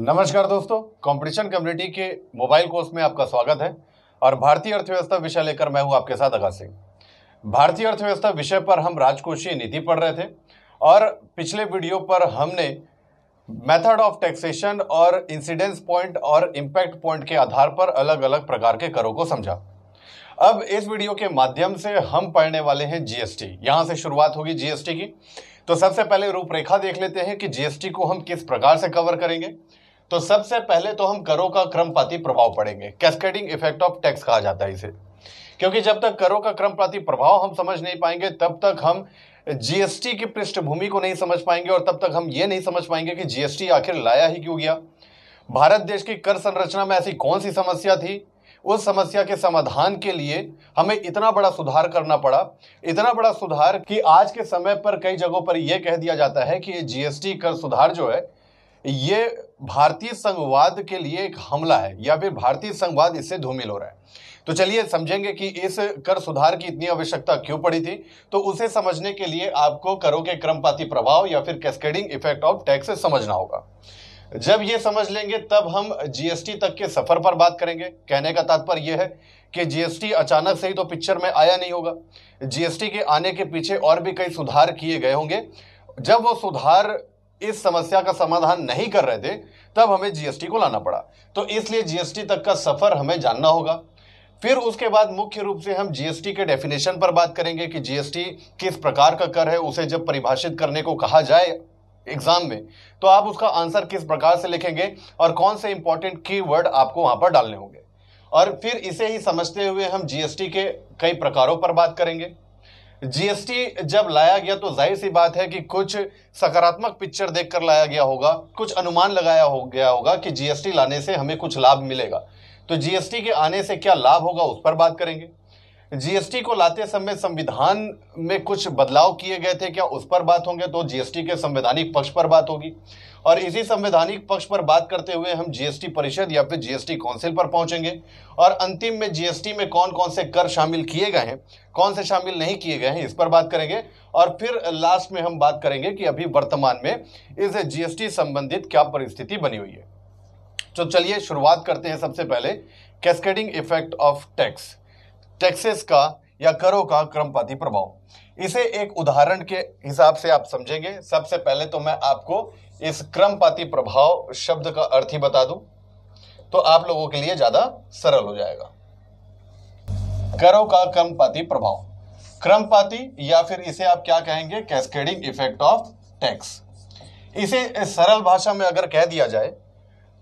नमस्कार दोस्तों competition community के मोबाइल कोर्स में आपका स्वागत है और भारतीय अर्थव्यवस्था विषय लेकर मैं हूं आपके साथ अगा सिंह भारतीय अर्थव्यवस्था विषय पर हम राजकोषीय नीति पढ़ रहे थे और पिछले वीडियो पर हमने मेथड ऑफ टैक्सेशन और इंसिडेंस पॉइंट और इम्पैक्ट पॉइंट के आधार पर अलग अलग प्रकार के करों को समझा अब इस वीडियो के माध्यम से हम पढ़ने वाले हैं जीएसटी यहां से शुरुआत होगी जीएसटी की तो सबसे पहले रूपरेखा देख लेते हैं कि जीएसटी को हम किस प्रकार से कवर करेंगे तो सबसे पहले तो हम करों का क्रमपाती प्रभाव पड़ेंगे कैस्केडिंग इफेक्ट ऑफ टैक्स कहा जाता है इसे क्योंकि जब तक करों का क्रमपाती प्रभाव हम समझ नहीं पाएंगे तब तक हम जीएसटी की पृष्ठभूमि को नहीं समझ पाएंगे और तब तक हम ये नहीं समझ पाएंगे कि जीएसटी आखिर लाया ही क्यों गया भारत देश की कर संरचना में ऐसी कौन सी समस्या थी उस समस्या के समाधान के लिए हमें इतना बड़ा सुधार करना पड़ा इतना बड़ा सुधार कि आज के समय पर कई जगहों पर यह कह दिया जाता है कि जीएसटी कर सुधार जो है ये भारतीय संघवाद के लिए एक हमला है या फिर भारतीय संघवाद इससे धूमिल हो रहा है तो चलिए समझेंगे कि इस कर सुधार की इतनी आवश्यकता क्यों पड़ी थी तो उसे समझने के लिए आपको करों के क्रमपाती प्रभाव या फिर कैस्केडिंग इफेक्ट ऑफ टैक्स समझना होगा जब ये समझ लेंगे तब हम जीएसटी तक के सफर पर बात करेंगे कहने का तात्पर्य यह है कि जीएसटी अचानक से ही तो पिक्चर में आया नहीं होगा जीएसटी के आने के पीछे और भी कई सुधार किए गए होंगे जब वो सुधार इस समस्या का समाधान नहीं कर रहे थे तब हमें जीएसटी को लाना पड़ा तो इसलिए जीएसटी तक का सफर हमें जानना होगा फिर उसके बाद मुख्य रूप से हम जीएसटी के डेफिनेशन पर बात करेंगे कि जीएसटी किस प्रकार का कर है उसे जब परिभाषित करने को कहा जाए एग्जाम में तो आप उसका आंसर किस प्रकार से लिखेंगे और कौन से इंपॉर्टेंट की वर्ड आपको वहां पर डालने होंगे और फिर इसे ही समझते हुए हम जीएसटी के कई प्रकारों पर बात करेंगे जीएसटी जब लाया गया तो जाहिर सी बात है कि कुछ सकारात्मक पिक्चर देखकर लाया गया होगा कुछ अनुमान लगाया हो गया होगा कि जीएसटी लाने से हमें कुछ लाभ मिलेगा तो जीएसटी के आने से क्या लाभ होगा उस पर बात करेंगे जीएसटी को लाते समय संविधान में कुछ बदलाव किए गए थे क्या उस पर बात होंगे तो जीएसटी के संवैधानिक पक्ष पर बात होगी और इसी संवैधानिक पक्ष पर बात करते हुए हम जीएसटी परिषद या फिर जीएसटी काउंसिल पर पहुंचेंगे और अंतिम में जीएसटी में कौन कौन से कर शामिल किए गए हैं कौन से शामिल नहीं किए गए हैं इस पर बात करेंगे और फिर लास्ट में हम बात करेंगे कि अभी वर्तमान में इस जीएसटी संबंधित क्या परिस्थिति बनी हुई है तो चलिए शुरुआत करते हैं सबसे पहले cascading effect of tax taxes का या करों का क्रमपाती प्रभाव इसे एक उदाहरण के हिसाब से आप समझेंगे सबसे पहले तो मैं आपको इस क्रमपाती प्रभाव शब्द का अर्थ ही बता दूं तो आप लोगों के लिए ज्यादा सरल हो जाएगा करों का क्रमपाती प्रभाव क्रमपाती या फिर इसे आप क्या कहेंगे कैस्केडिंग इफेक्ट ऑफ टैक्स इसे सरल भाषा में अगर कह दिया जाए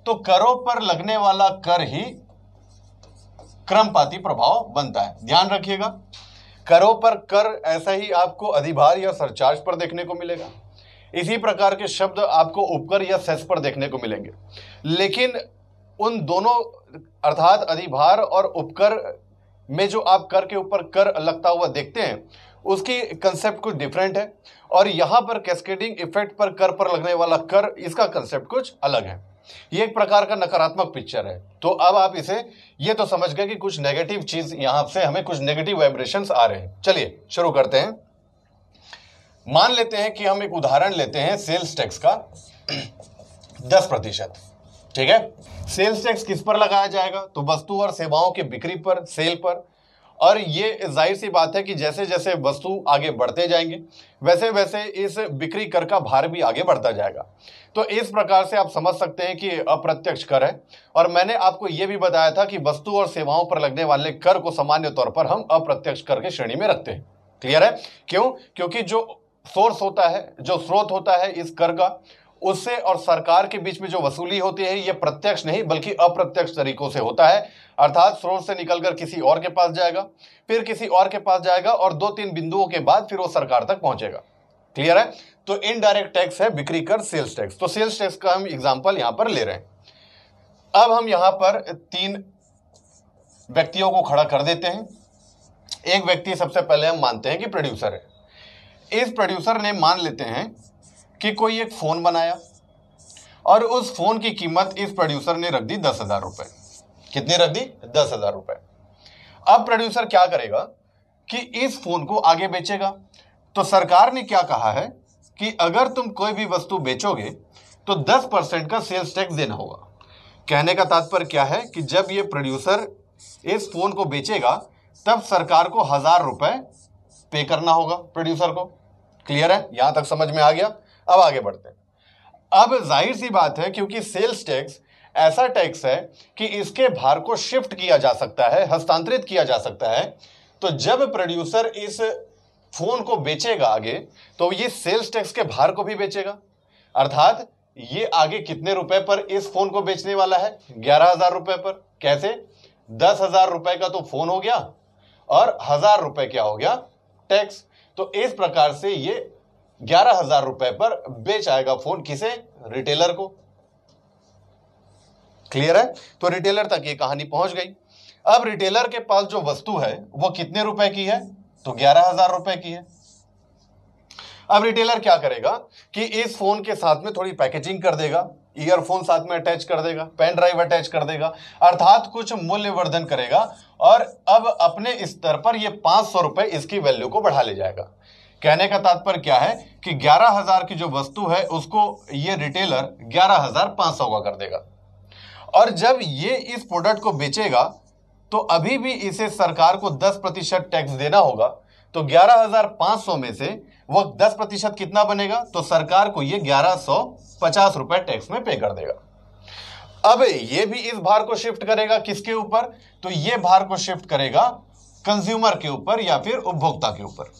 तो करों पर लगने वाला कर ही क्रमपाती प्रभाव बनता है ध्यान रखिएगा करों पर कर ऐसा ही आपको अधिभार या सरचार्ज पर देखने को मिलेगा इसी प्रकार के शब्द आपको उपकर या सेस पर देखने को मिलेंगे लेकिन उन दोनों अर्थात अधिभार और उपकर में जो आप कर के ऊपर कर लगता हुआ देखते हैं उसकी कंसेप्ट कुछ डिफरेंट है और यहाँ पर कैस्केडिंग इफेक्ट पर कर पर लगने वाला कर इसका कंसेप्ट कुछ अलग है ये एक प्रकार का नकारात्मक पिक्चर है तो अब आप इसे ये तो समझ गए कि कुछ नेगेटिव चीज यहां से हमें कुछ नेगेटिव वाइब्रेशन आ रहे हैं चलिए शुरू करते हैं मान लेते हैं कि हम एक उदाहरण लेते हैं सेल्स टैक्स का दस प्रतिशत ठीक है सेल्स टैक्स किस पर लगाया जाएगा तो वस्तु और सेवाओं की बिक्री पर सेल पर और ये जाहिर सी बात है कि जैसे जैसे वस्तु आगे बढ़ते जाएंगे वैसे वैसे इस बिक्री कर का भार भी आगे बढ़ता जाएगा तो इस प्रकार से आप समझ सकते हैं कि अप्रत्यक्ष कर है और मैंने आपको ये भी बताया था कि वस्तु और सेवाओं पर लगने वाले कर को सामान्य तौर पर हम अप्रत्यक्ष कर के श्रेणी में रखते हैं क्लियर है क्यों क्योंकि जो सोर्स होता है जो स्रोत होता है इस कर का उससे और सरकार के बीच में जो वसूली होती है ये प्रत्यक्ष नहीं बल्कि अप्रत्यक्ष तरीकों से होता है अर्थात स्रोत से निकलकर किसी और के पास जाएगा फिर किसी और के पास जाएगा और दो तीन बिंदुओं के बाद फिर वो सरकार तक पहुंचेगा क्लियर है तो इनडायरेक्ट टैक्स है बिक्री कर सेल्स टैक्स तो सेल्स टैक्स का हम एग्जाम्पल यहां पर ले रहे हैं अब हम यहां पर तीन व्यक्तियों को खड़ा कर देते हैं एक व्यक्ति सबसे पहले हम मानते हैं कि प्रोड्यूसर है इस प्रोड्यूसर ने मान लेते हैं कि कोई एक फ़ोन बनाया और उस फ़ोन की कीमत इस प्रोड्यूसर ने रख दी दस हज़ार रुपये कितनी रख दी दस हज़ार रुपये अब प्रोड्यूसर क्या करेगा कि इस फ़ोन को आगे बेचेगा तो सरकार ने क्या कहा है कि अगर तुम कोई भी वस्तु बेचोगे तो दस परसेंट का सेल्स टैक्स देना होगा कहने का तात्पर्य क्या है कि जब ये प्रोड्यूसर इस फ़ोन को बेचेगा तब सरकार को हज़ार रुपये पे करना होगा प्रोड्यूसर को क्लियर है यहाँ तक समझ में आ गया अब आगे बढ़ते हैं अब जाहिर सी बात है क्योंकि सेल्स टैक्स ऐसा टैक्स है कि इसके भार को शिफ्ट किया जा सकता है हस्तांतरित किया जा सकता है तो जब प्रोड्यूसर इस फोन को बेचेगा आगे तो ये सेल्स टैक्स के भार को भी बेचेगा अर्थात ये आगे कितने रुपए पर इस फोन को बेचने वाला है ग्यारह हजार रुपए पर कैसे दस हजार रुपए का तो फोन हो गया और हजार रुपए क्या हो गया टैक्स तो इस प्रकार से ये ग्यारह हजार रुपए पर बेच आएगा फोन किसे रिटेलर को क्लियर है तो रिटेलर तक ये कहानी पहुंच गई अब रिटेलर के पास जो वस्तु है वो कितने रुपए की है तो ग्यारह हजार रुपए की है अब रिटेलर क्या करेगा कि इस फोन के साथ में थोड़ी पैकेजिंग कर देगा ईयरफोन साथ में अटैच कर देगा पेन ड्राइव अटैच कर देगा अर्थात कुछ मूल्यवर्धन करेगा और अब अपने स्तर पर यह पांच सौ रुपए इसकी वैल्यू को बढ़ा ले जाएगा कहने का तात्पर्य क्या है कि ग्यारह हजार की जो वस्तु है उसको ये रिटेलर ग्यारह हजार पांच सौ का कर देगा और जब ये इस प्रोडक्ट को बेचेगा तो अभी भी इसे सरकार को दस प्रतिशत टैक्स देना होगा तो ग्यारह हजार पांच सौ में से वह दस प्रतिशत कितना बनेगा तो सरकार को यह ग्यारह सौ पचास रुपए टैक्स में पे कर देगा अब ये भी इस भार को शिफ्ट करेगा किसके ऊपर तो ये भार को शिफ्ट करेगा कंज्यूमर के ऊपर या फिर उपभोक्ता के ऊपर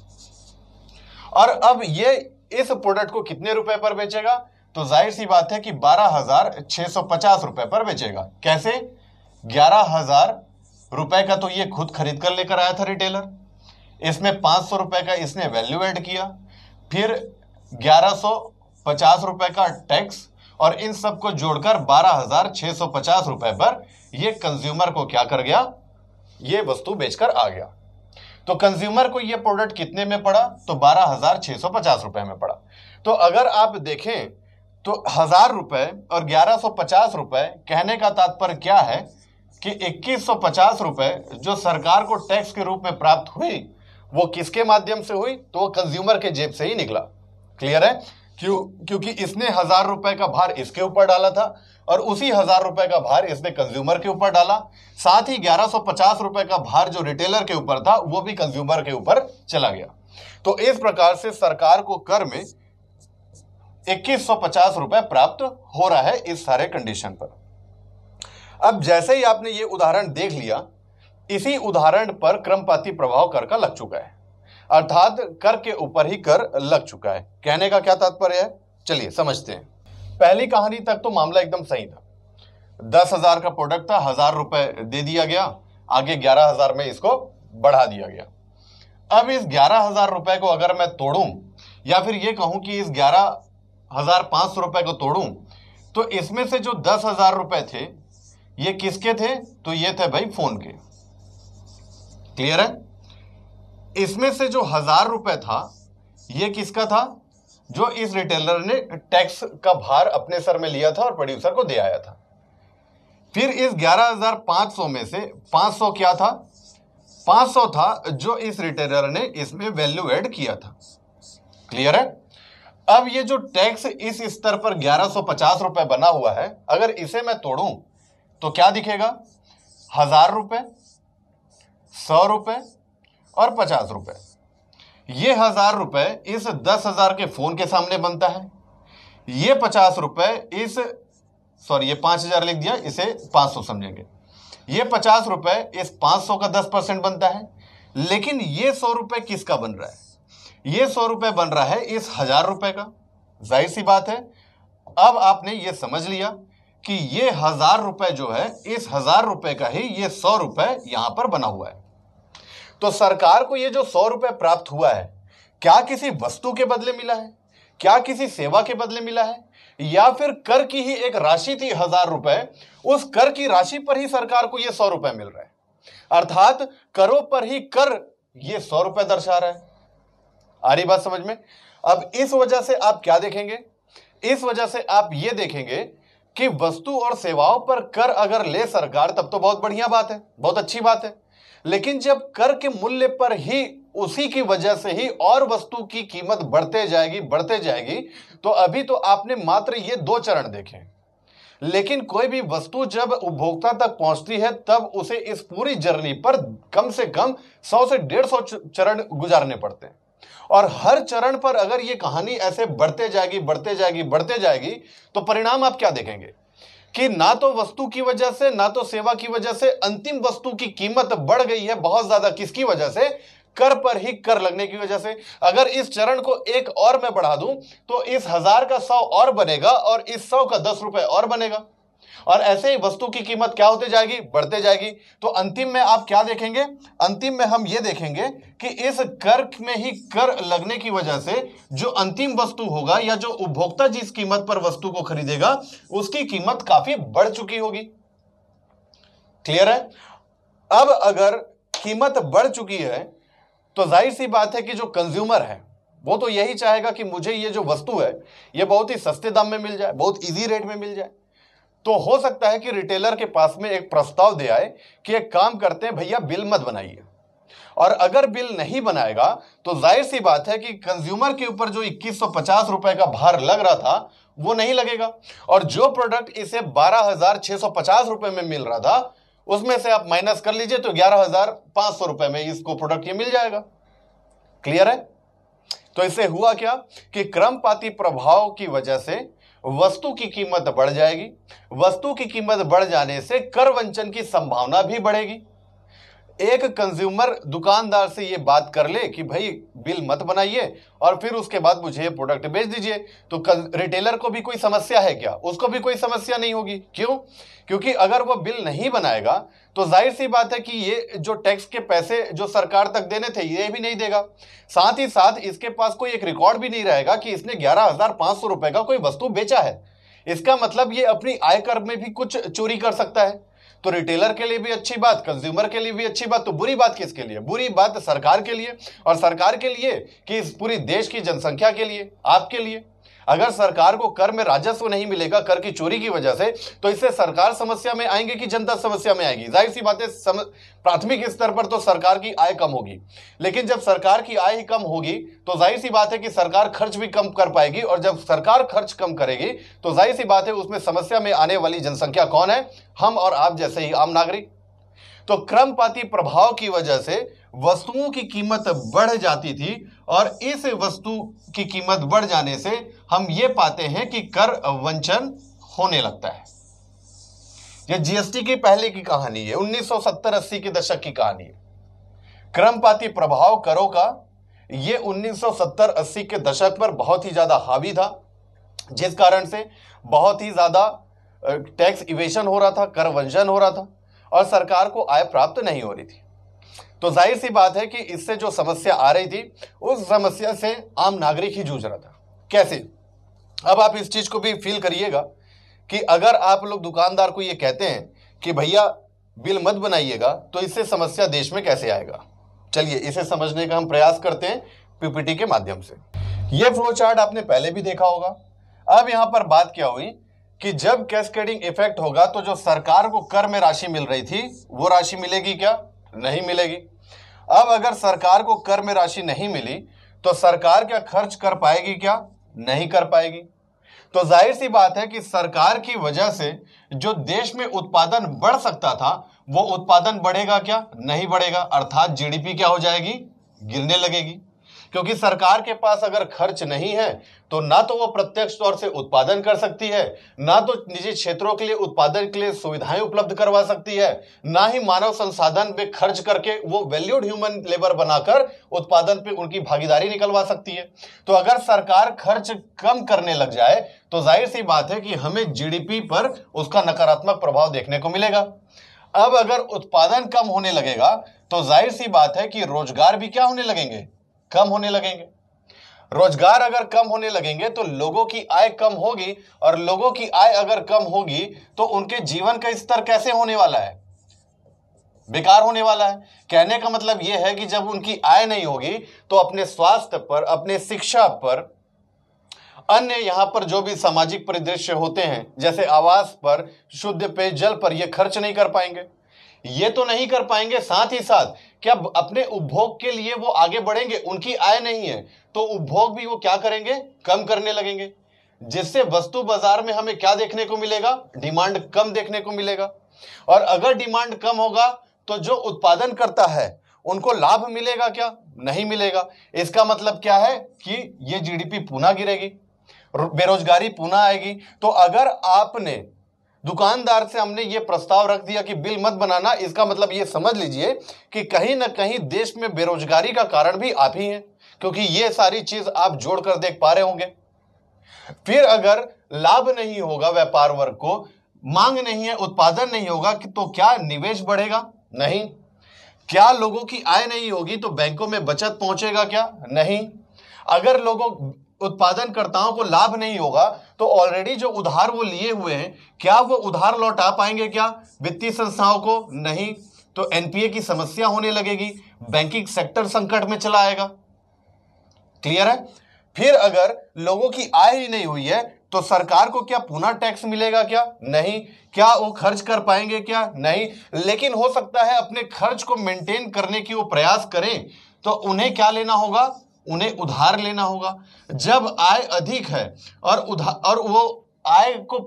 और अब ये इस प्रोडक्ट को कितने रुपए पर बेचेगा तो जाहिर सी बात है कि बारह हजार छह सौ पचास रुपए पर बेचेगा कैसे ग्यारह हजार रुपए का तो ये खुद खरीद कर लेकर आया था रिटेलर इसमें पाँच सौ रुपए का इसने वैल्यू एड किया फिर ग्यारह सौ पचास रुपए का टैक्स और इन सब को जोड़कर बारह हजार छह सौ पचास रुपए पर यह कंज्यूमर को क्या कर गया ये वस्तु बेचकर आ गया तो कंज्यूमर को यह प्रोडक्ट कितने में पड़ा तो बारह हजार छह सौ पचास रुपए में पड़ा तो अगर आप देखें तो हजार रुपए और ग्यारह सौ पचास रुपए कहने का तात्पर्य क्या है कि इक्कीस सौ पचास रुपए जो सरकार को टैक्स के रूप में प्राप्त हुई वो किसके माध्यम से हुई तो वो कंज्यूमर के जेब से ही निकला क्लियर है क्यों क्योंकि इसने हजार रुपए का भार इसके ऊपर डाला था और उसी हजार रुपए का भार इसने कंज्यूमर के ऊपर डाला साथ ही ग्यारह सौ पचास रुपए का भार जो रिटेलर के ऊपर था वो भी कंज्यूमर के ऊपर चला गया तो इस प्रकार से सरकार को कर में इक्कीस सौ पचास रुपए प्राप्त हो रहा है इस सारे कंडीशन पर अब जैसे ही आपने ये उदाहरण देख लिया इसी उदाहरण पर क्रमपाती प्रभाव कर का लग चुका है अर्थात कर के ऊपर ही कर लग चुका है कहने का क्या तात्पर्य है चलिए समझते हैं पहली कहानी तक तो मामला एकदम सही था दस हजार का प्रोडक्ट था हजार रुपए दे दिया गया आगे ग्यारह हजार में इसको बढ़ा दिया गया अब इस ग्यारह हजार रुपए को अगर मैं तोड़ूं या फिर ये कहूं कि इस ग्यारह हजार पांच सौ रुपए को तोड़ूं तो इसमें से जो दस हजार रुपए थे ये किसके थे तो ये थे भाई फोन के क्लियर है इसमें से जो हजार रुपए था ये किसका था जो इस रिटेलर ने टैक्स का भार अपने सर में लिया था और प्रोड्यूसर को दे आया था फिर इस 11,500 में से 500 क्या था 500 था जो इस रिटेलर ने इसमें वैल्यू एड किया था क्लियर है अब ये जो टैक्स इस स्तर पर 1150 रुपए बना हुआ है अगर इसे मैं तोड़ूं तो क्या दिखेगा हजार रुपए सौ रुपए और पचास रुपए ये हजार रुपए इस दस हजार के फोन के सामने बनता है ये पचास रुपए इस सॉरी ये पांच हजार लिख दिया इसे पांच सौ समझेंगे ये पचास रुपए इस पांच सौ का दस परसेंट बनता है लेकिन ये सौ रुपए किसका बन रहा है ये सौ रुपए बन रहा है इस हजार रुपए का जाहिर सी बात है अब आपने ये समझ लिया कि ये हजार रुपए जो है इस हजार रुपए का ही ये सौ रुपए यहां पर बना हुआ है तो सरकार को ये जो सौ रुपए प्राप्त हुआ है क्या किसी वस्तु के बदले मिला है क्या किसी सेवा के बदले मिला है या फिर कर की ही एक राशि थी हजार रुपए उस कर की राशि पर ही सरकार को यह सौ रुपए मिल रहा है अर्थात करो पर ही कर ये सौ रुपए दर्शा रहा है आ रही बात समझ में अब इस वजह से आप क्या देखेंगे इस वजह से आप ये देखेंगे कि वस्तु और सेवाओं पर कर अगर ले सरकार तब तो बहुत बढ़िया बात है बहुत अच्छी बात है लेकिन जब कर के मूल्य पर ही उसी की वजह से ही और वस्तु की कीमत बढ़ते जाएगी बढ़ते जाएगी तो अभी तो आपने मात्र ये दो चरण देखे लेकिन कोई भी वस्तु जब उपभोक्ता तक पहुंचती है तब उसे इस पूरी जर्नी पर कम से कम सौ से डेढ़ सौ चरण गुजारने पड़ते हैं और हर चरण पर अगर ये कहानी ऐसे बढ़ते जाएगी बढ़ते जाएगी बढ़ते जाएगी तो परिणाम आप क्या देखेंगे कि ना तो वस्तु की वजह से ना तो सेवा की वजह से अंतिम वस्तु की कीमत बढ़ गई है बहुत ज्यादा किसकी वजह से कर पर ही कर लगने की वजह से अगर इस चरण को एक और मैं बढ़ा दूं तो इस हजार का सौ और बनेगा और इस सौ का दस रुपए और बनेगा और ऐसे ही वस्तु की कीमत क्या होती जाएगी बढ़ते जाएगी तो अंतिम में आप क्या देखेंगे अंतिम में हम ये देखेंगे कि इस कर में ही कर लगने की वजह से जो अंतिम वस्तु होगा या जो उपभोक्ता जिस कीमत पर वस्तु को खरीदेगा उसकी कीमत काफी बढ़ चुकी होगी क्लियर है अब अगर कीमत बढ़ चुकी है तो जाहिर सी बात है कि जो कंज्यूमर है वो तो यही चाहेगा कि मुझे ये जो वस्तु है ये बहुत ही सस्ते दाम में मिल जाए बहुत इजी रेट में मिल जाए तो हो सकता है कि रिटेलर के पास में एक प्रस्ताव दे आए कि एक काम करते हैं भैया बिल मत बनाइए और अगर बिल नहीं बनाएगा तो जाहिर सी बात है कि कंज्यूमर के ऊपर जो इक्कीस रुपए का भार लग रहा था वो नहीं लगेगा और जो प्रोडक्ट इसे बारह रुपए में मिल रहा था उसमें से आप माइनस कर लीजिए तो ग्यारह हजार पांच सौ रुपए में इसको प्रोडक्ट ये मिल जाएगा क्लियर है तो इससे हुआ क्या कि क्रमपाती प्रभाव की वजह से वस्तु की कीमत बढ़ जाएगी वस्तु की कीमत बढ़ जाने से कर वंचन की संभावना भी बढ़ेगी एक कंज्यूमर दुकानदार से ये बात कर ले कि भाई बिल मत बनाइए और फिर उसके बाद मुझे ये प्रोडक्ट बेच दीजिए तो रिटेलर को भी कोई समस्या है क्या उसको भी कोई समस्या नहीं होगी क्यों क्योंकि अगर वो बिल नहीं बनाएगा तो जाहिर सी बात है कि ये जो टैक्स के पैसे जो सरकार तक देने थे ये भी नहीं देगा साथ ही साथ इसके पास कोई एक रिकॉर्ड भी नहीं रहेगा कि इसने ग्यारह हजार पांच सौ रुपए का कोई वस्तु बेचा है इसका मतलब ये अपनी आयकर में भी कुछ चोरी कर सकता है तो रिटेलर के लिए भी अच्छी बात कंज्यूमर के लिए भी अच्छी बात तो बुरी बात किसके लिए बुरी बात सरकार के लिए और सरकार के लिए कि इस पूरी देश की जनसंख्या के लिए आपके लिए अगर सरकार को कर में राजस्व नहीं मिलेगा कर की चोरी की वजह से तो इससे सरकार समस्या में आएंगे कि जनता समस्या में आएगी जाहिर सी बात है सम... प्राथमिक स्तर पर तो सरकार की आय कम होगी लेकिन जब सरकार की आय ही कम होगी तो जाहिर सी बात है कि सरकार खर्च भी कम कर पाएगी और जब सरकार खर्च कम करेगी तो जाहिर सी बात है उसमें समस्या में आने वाली जनसंख्या कौन है हम और आप जैसे ही आम नागरिक तो क्रमपाती प्रभाव की वजह से वस्तुओं की कीमत बढ़ जाती थी और इस वस्तु की कीमत बढ़ जाने से हम ये पाते हैं कि कर वंचन होने लगता है यह जीएसटी की पहले की कहानी है 1970-80 के दशक की कहानी है क्रमपाती प्रभाव करों का ये 1970-80 के दशक पर बहुत ही ज़्यादा हावी था जिस कारण से बहुत ही ज़्यादा टैक्स इवेशन हो रहा था कर वंजन हो रहा था और सरकार को आय प्राप्त नहीं हो रही थी तो जाहिर सी बात है कि इससे जो समस्या आ रही थी उस समस्या से आम नागरिक ही जूझ रहा था कैसे अब आप इस चीज़ को भी फील करिएगा कि अगर आप लोग दुकानदार को ये कहते हैं कि भैया बिल मत बनाइएगा तो इससे समस्या देश में कैसे आएगा चलिए इसे समझने का हम प्रयास करते हैं पीपीटी के माध्यम से यह फ्लो चार्ट आपने पहले भी देखा होगा अब यहां पर बात क्या हुई कि जब कैस्केडिंग इफेक्ट होगा तो जो सरकार को कर में राशि मिल रही थी वो राशि मिलेगी क्या नहीं मिलेगी अब अगर सरकार को कर में राशि नहीं मिली तो सरकार क्या खर्च कर पाएगी क्या नहीं कर पाएगी तो जाहिर सी बात है कि सरकार की वजह से जो देश में उत्पादन बढ़ सकता था वो उत्पादन बढ़ेगा क्या नहीं बढ़ेगा अर्थात जीडीपी क्या हो जाएगी गिरने लगेगी क्योंकि सरकार के पास अगर खर्च नहीं है तो ना तो वो प्रत्यक्ष तौर से उत्पादन कर सकती है ना तो निजी क्षेत्रों के लिए उत्पादन के लिए सुविधाएं उपलब्ध करवा सकती है ना ही मानव संसाधन पे खर्च करके वो वैल्यूड ह्यूमन लेबर बनाकर उत्पादन पे उनकी भागीदारी निकलवा सकती है तो अगर सरकार खर्च कम करने लग जाए तो जाहिर सी बात है कि हमें जीडीपी पर उसका नकारात्मक प्रभाव देखने को मिलेगा अब अगर उत्पादन कम होने लगेगा तो जाहिर सी बात है कि रोजगार भी क्या होने लगेंगे कम होने लगेंगे रोजगार अगर कम होने लगेंगे तो लोगों की आय कम होगी और लोगों की आय अगर कम होगी तो उनके जीवन का स्तर कैसे होने वाला है बेकार होने वाला है कहने का मतलब यह है कि जब उनकी आय नहीं होगी तो अपने स्वास्थ्य पर अपने शिक्षा पर अन्य यहां पर जो भी सामाजिक परिदृश्य होते हैं जैसे आवास पर शुद्ध पेयजल पर यह खर्च नहीं कर पाएंगे ये तो नहीं कर पाएंगे साथ ही साथ क्या अपने उपभोग के लिए वो आगे बढ़ेंगे उनकी आय नहीं है तो उपभोग भी वो क्या करेंगे कम करने लगेंगे जिससे वस्तु बाजार में हमें क्या देखने को मिलेगा डिमांड कम देखने को मिलेगा और अगर डिमांड कम होगा तो जो उत्पादन करता है उनको लाभ मिलेगा क्या नहीं मिलेगा इसका मतलब क्या है कि ये जीडीपी पुनः गिरेगी बेरोजगारी पुनः आएगी तो अगर आपने दुकानदार से हमने ये प्रस्ताव रख दिया कि बिल मत बनाना इसका मतलब ये समझ लीजिए कि कहीं ना कहीं देश में बेरोजगारी का कारण भी आप ही हैं क्योंकि ये सारी चीज आप जोड़कर देख पा रहे होंगे फिर अगर लाभ नहीं होगा व्यापार वर्ग को मांग नहीं है उत्पादन नहीं होगा कि तो क्या निवेश बढ़ेगा नहीं क्या लोगों की आय नहीं होगी तो बैंकों में बचत पहुंचेगा क्या नहीं अगर लोगों उत्पादनकर्ताओं को लाभ नहीं होगा तो ऑलरेडी जो उधार वो लिए हुए हैं क्या वो उधार लौटा पाएंगे क्या वित्तीय संस्थाओं को नहीं तो एनपीए की समस्या होने लगेगी बैंकिंग सेक्टर संकट में चला आएगा क्लियर है फिर अगर लोगों की आय ही नहीं हुई है तो सरकार को क्या पुनः टैक्स मिलेगा क्या नहीं क्या वो खर्च कर पाएंगे क्या नहीं लेकिन हो सकता है अपने खर्च को मेंटेन करने की वो प्रयास करें तो उन्हें क्या लेना होगा उन्हें उधार लेना होगा जब आय अधिक है और उधार और वो आय को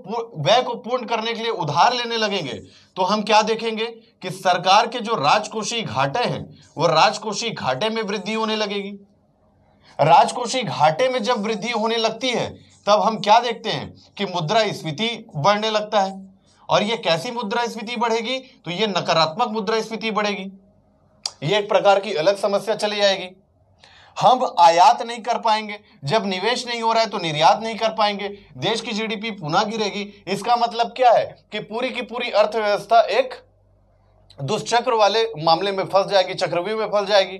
व्यय को पूर्ण करने के लिए उधार लेने लगेंगे तो हम क्या देखेंगे कि सरकार के जो राजकोषीय घाटे हैं वो राजकोषीय घाटे में वृद्धि होने लगेगी राजकोषीय घाटे में जब वृद्धि होने लगती है तब हम क्या देखते हैं कि मुद्रा स्फीति बढ़ने लगता है और ये कैसी मुद्रा स्फीति बढ़ेगी तो ये नकारात्मक मुद्रा स्फीति बढ़ेगी ये एक प्रकार की अलग समस्या चली जाएगी हम आयात नहीं कर पाएंगे जब निवेश नहीं हो रहा है तो निर्यात नहीं कर पाएंगे देश की जीडीपी पुनः गिरेगी इसका मतलब क्या है कि पूरी की पूरी अर्थव्यवस्था एक दुष्चक्र वाले मामले में फंस जाएगी चक्रव्यूह में फंस जाएगी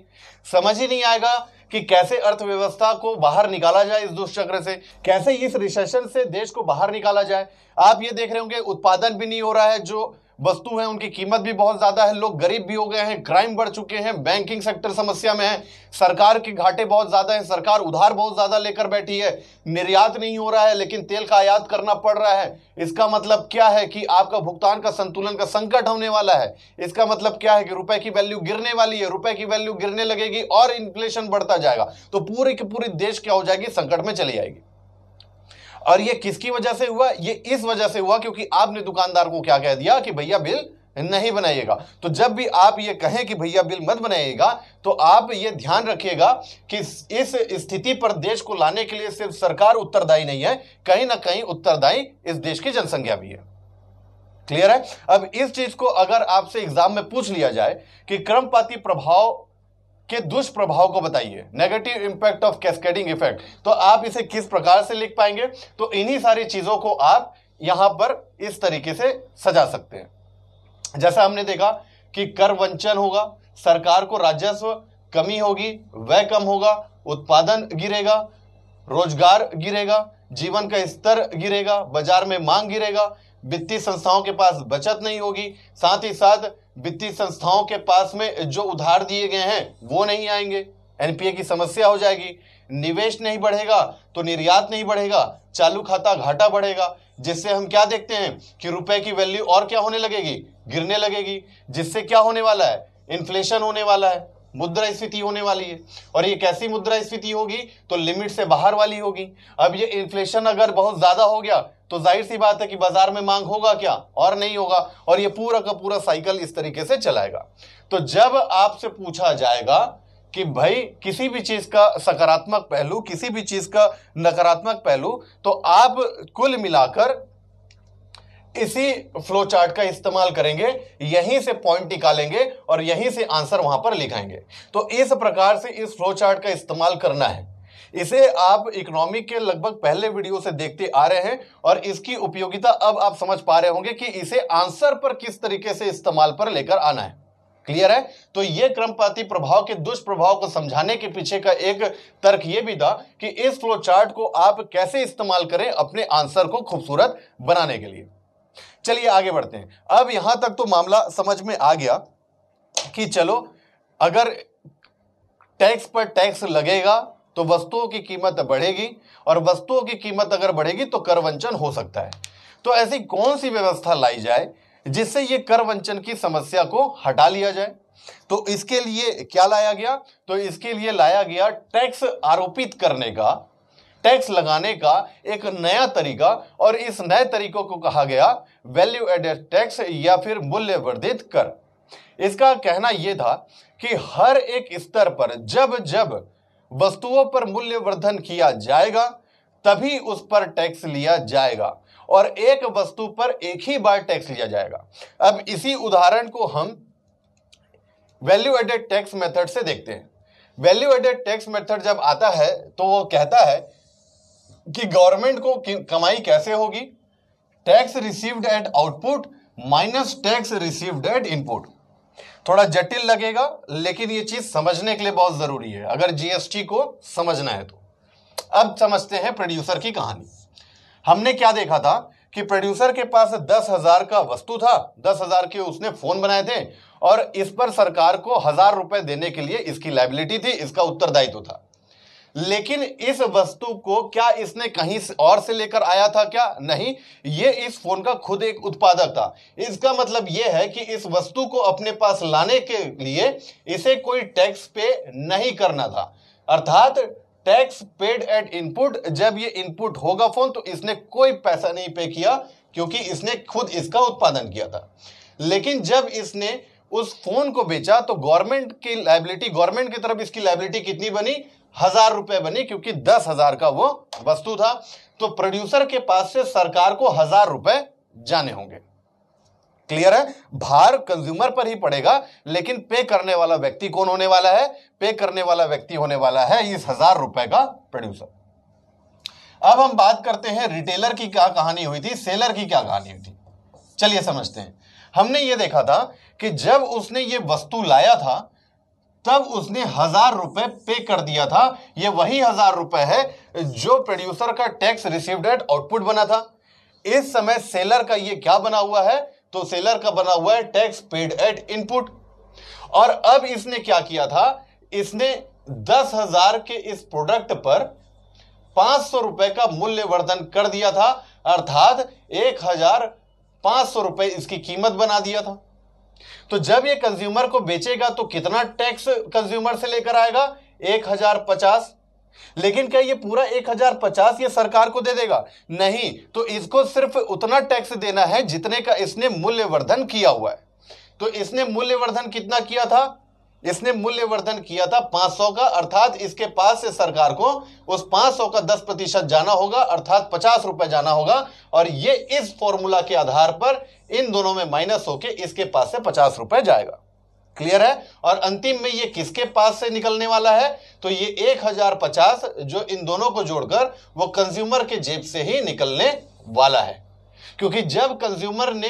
समझ ही नहीं आएगा कि कैसे अर्थव्यवस्था को बाहर निकाला जाए इस दुष्चक्र से कैसे इस रिसेशन से देश को बाहर निकाला जाए आप ये देख रहे होंगे उत्पादन भी नहीं हो रहा है जो वस्तु है उनकी कीमत भी बहुत ज्यादा है लोग गरीब भी हो गए हैं क्राइम बढ़ चुके हैं बैंकिंग सेक्टर समस्या में है सरकार के घाटे बहुत ज्यादा है सरकार उधार बहुत ज्यादा लेकर बैठी है निर्यात नहीं हो रहा है लेकिन तेल का आयात करना पड़ रहा है इसका मतलब क्या है कि आपका भुगतान का संतुलन का संकट होने वाला है इसका मतलब क्या है कि रुपए की वैल्यू गिरने वाली है रुपए की वैल्यू गिरने लगेगी और इन्फ्लेशन बढ़ता जाएगा तो पूरी की पूरी देश क्या हो जाएगी संकट में चली जाएगी और ये किसकी वजह से हुआ ये इस वजह से हुआ क्योंकि आपने दुकानदार को क्या कह दिया कि भैया बिल नहीं बनाइएगा तो जब भी आप ये कहें कि भैया बिल मत बनाइएगा तो आप ये ध्यान रखिएगा कि इस स्थिति पर देश को लाने के लिए सिर्फ सरकार उत्तरदायी नहीं है कहीं ना कहीं उत्तरदायी इस देश की जनसंख्या भी है क्लियर है अब इस चीज को अगर आपसे एग्जाम में पूछ लिया जाए कि क्रमपाती प्रभाव के दुष्प्रभाव को बताइए negative impact of cascading effect तो आप इसे किस प्रकार से लिख पाएंगे तो इन्हीं सारी चीज़ों को आप यहां पर इस तरीके से सजा सकते हैं जैसा हमने देखा कि कर वंचन होगा सरकार को राजस्व कमी होगी व्यय कम होगा उत्पादन गिरेगा रोजगार गिरेगा जीवन का स्तर गिरेगा बाजार में मांग गिरेगा वित्तीय संस्थाओं के पास बचत नहीं होगी साथ ही साथ वित्तीय संस्थाओं के पास में जो उधार दिए गए हैं वो नहीं आएंगे एनपीए की समस्या हो जाएगी निवेश नहीं बढ़ेगा तो निर्यात नहीं बढ़ेगा चालू खाता घाटा बढ़ेगा जिससे हम क्या देखते हैं कि रुपए की वैल्यू और क्या होने लगेगी गिरने लगेगी जिससे क्या होने वाला है इन्फ्लेशन होने वाला है मुद्रा स्फीति होने वाली है और ये कैसी मुद्रा स्फीति होगी तो लिमिट से बाहर वाली होगी अब ये इन्फ्लेशन अगर बहुत ज़्यादा हो गया तो जाहिर सी बात है कि बाजार में मांग होगा क्या और नहीं होगा और ये पूरा का पूरा साइकिल इस तरीके से चलाएगा तो जब आपसे पूछा जाएगा कि भाई किसी भी चीज का सकारात्मक पहलू किसी भी चीज का नकारात्मक पहलू तो आप कुल मिलाकर इसी फ्लो चार्ट का इस्तेमाल करेंगे यहीं से पॉइंट निकालेंगे और यहीं से आंसर वहां पर लिखाएंगे तो इस प्रकार से इस फ्लो चार्ट का इस्तेमाल करना है इसे आप इकोनॉमिक के लगभग पहले वीडियो से देखते आ रहे हैं और इसकी उपयोगिता अब आप समझ पा रहे होंगे कि इसे आंसर पर किस तरीके से इस्तेमाल पर लेकर आना है क्लियर है तो यह क्रमपाती प्रभाव के दुष्प्रभाव को समझाने के पीछे का एक तर्क यह भी था कि इस फ्लो चार्ट को आप कैसे इस्तेमाल करें अपने आंसर को खूबसूरत बनाने के लिए चलिए आगे बढ़ते हैं अब यहां तक तो मामला समझ में आ गया कि चलो अगर टैक्स पर टैक्स लगेगा तो वस्तुओं की कीमत बढ़ेगी और वस्तुओं की कीमत अगर बढ़ेगी तो कर वंचन हो सकता है तो ऐसी कौन सी व्यवस्था लाई जाए जिससे ये कर वंचन की समस्या को हटा लिया जाए तो इसके लिए क्या लाया गया तो इसके लिए लाया गया टैक्स आरोपित करने का टैक्स लगाने का एक नया तरीका और इस नए तरीकों को कहा गया वैल्यू एडेड टैक्स या फिर मूल्य वर्धित कर इसका कहना यह था कि हर एक स्तर पर जब जब वस्तुओं पर मूल्यवर्धन किया जाएगा तभी उस पर टैक्स लिया जाएगा और एक वस्तु पर एक ही बार टैक्स लिया जाएगा अब इसी उदाहरण को हम वैल्यू एडेड टैक्स मेथड से देखते हैं वैल्यू एडेड टैक्स मेथड जब आता है तो वो कहता है कि गवर्नमेंट को कमाई कैसे होगी tax received at output minus tax received at input थोड़ा जटिल लगेगा लेकिन यह चीज समझने के लिए बहुत जरूरी है अगर जीएसटी को समझना है तो अब समझते हैं प्रोड्यूसर की कहानी हमने क्या देखा था कि प्रोड्यूसर के पास दस हजार का वस्तु था दस हजार के उसने फोन बनाए थे और इस पर सरकार को हजार रुपए देने के लिए इसकी लाइबिलिटी थी इसका उत्तरदायित्व था लेकिन इस वस्तु को क्या इसने कहीं और से लेकर आया था क्या नहीं ये इस फोन का खुद एक उत्पादक था इसका मतलब यह है कि इस वस्तु को अपने पास लाने के लिए इसे कोई टैक्स पे नहीं करना था अर्थात टैक्स पेड एट इनपुट जब ये इनपुट होगा फोन तो इसने कोई पैसा नहीं पे किया क्योंकि इसने खुद इसका उत्पादन किया था लेकिन जब इसने उस फोन को बेचा तो गवर्नमेंट की लाइबिलिटी गवर्नमेंट की तरफ इसकी लाइबिलिटी कितनी बनी हजार रुपए बनी क्योंकि दस हजार का वो वस्तु था तो प्रोड्यूसर के पास से सरकार को हजार रुपए जाने होंगे क्लियर है भार कंज्यूमर पर ही पड़ेगा लेकिन पे करने वाला व्यक्ति कौन होने वाला है पे करने वाला व्यक्ति होने वाला है इस हजार रुपए का प्रोड्यूसर अब हम बात करते हैं रिटेलर की क्या कहानी हुई थी सेलर की क्या कहानी हुई थी चलिए समझते हैं हमने ये देखा था कि जब उसने ये वस्तु लाया था तब उसने हजार रुपए पे कर दिया था ये वही हजार रुपए है जो प्रोड्यूसर का टैक्स रिसीव्ड एट आउटपुट बना था इस समय सेलर का ये क्या बना हुआ है तो सेलर का बना हुआ है टैक्स पेड एट इनपुट और अब इसने क्या किया था इसने दस हजार के इस प्रोडक्ट पर पांच सौ रुपए का मूल्यवर्धन कर दिया था अर्थात एक हजार पांच सौ रुपए इसकी कीमत बना दिया था तो जब ये कंज्यूमर को बेचेगा तो कितना टैक्स कंज्यूमर से लेकर आएगा एक हजार पचास लेकिन क्या ये पूरा एक हजार पचास ये सरकार को दे देगा नहीं तो इसको सिर्फ उतना टैक्स देना है जितने का इसने मूल्यवर्धन किया हुआ है तो इसने मूल्यवर्धन कितना किया था इसने मूल्यवर्धन किया था 500 का अर्थात इसके पास से सरकार को उस 500 का 10 प्रतिशत जाना होगा अर्थात पचास रुपए जाना होगा और ये इस फॉर्मूला के आधार पर इन दोनों में माइनस होके इसके पास से पचास रुपए जाएगा क्लियर है और अंतिम में ये किसके पास से निकलने वाला है तो ये एक हजार पचास जो इन दोनों को जोड़कर वो कंज्यूमर के जेब से ही निकलने वाला है क्योंकि जब कंज्यूमर ने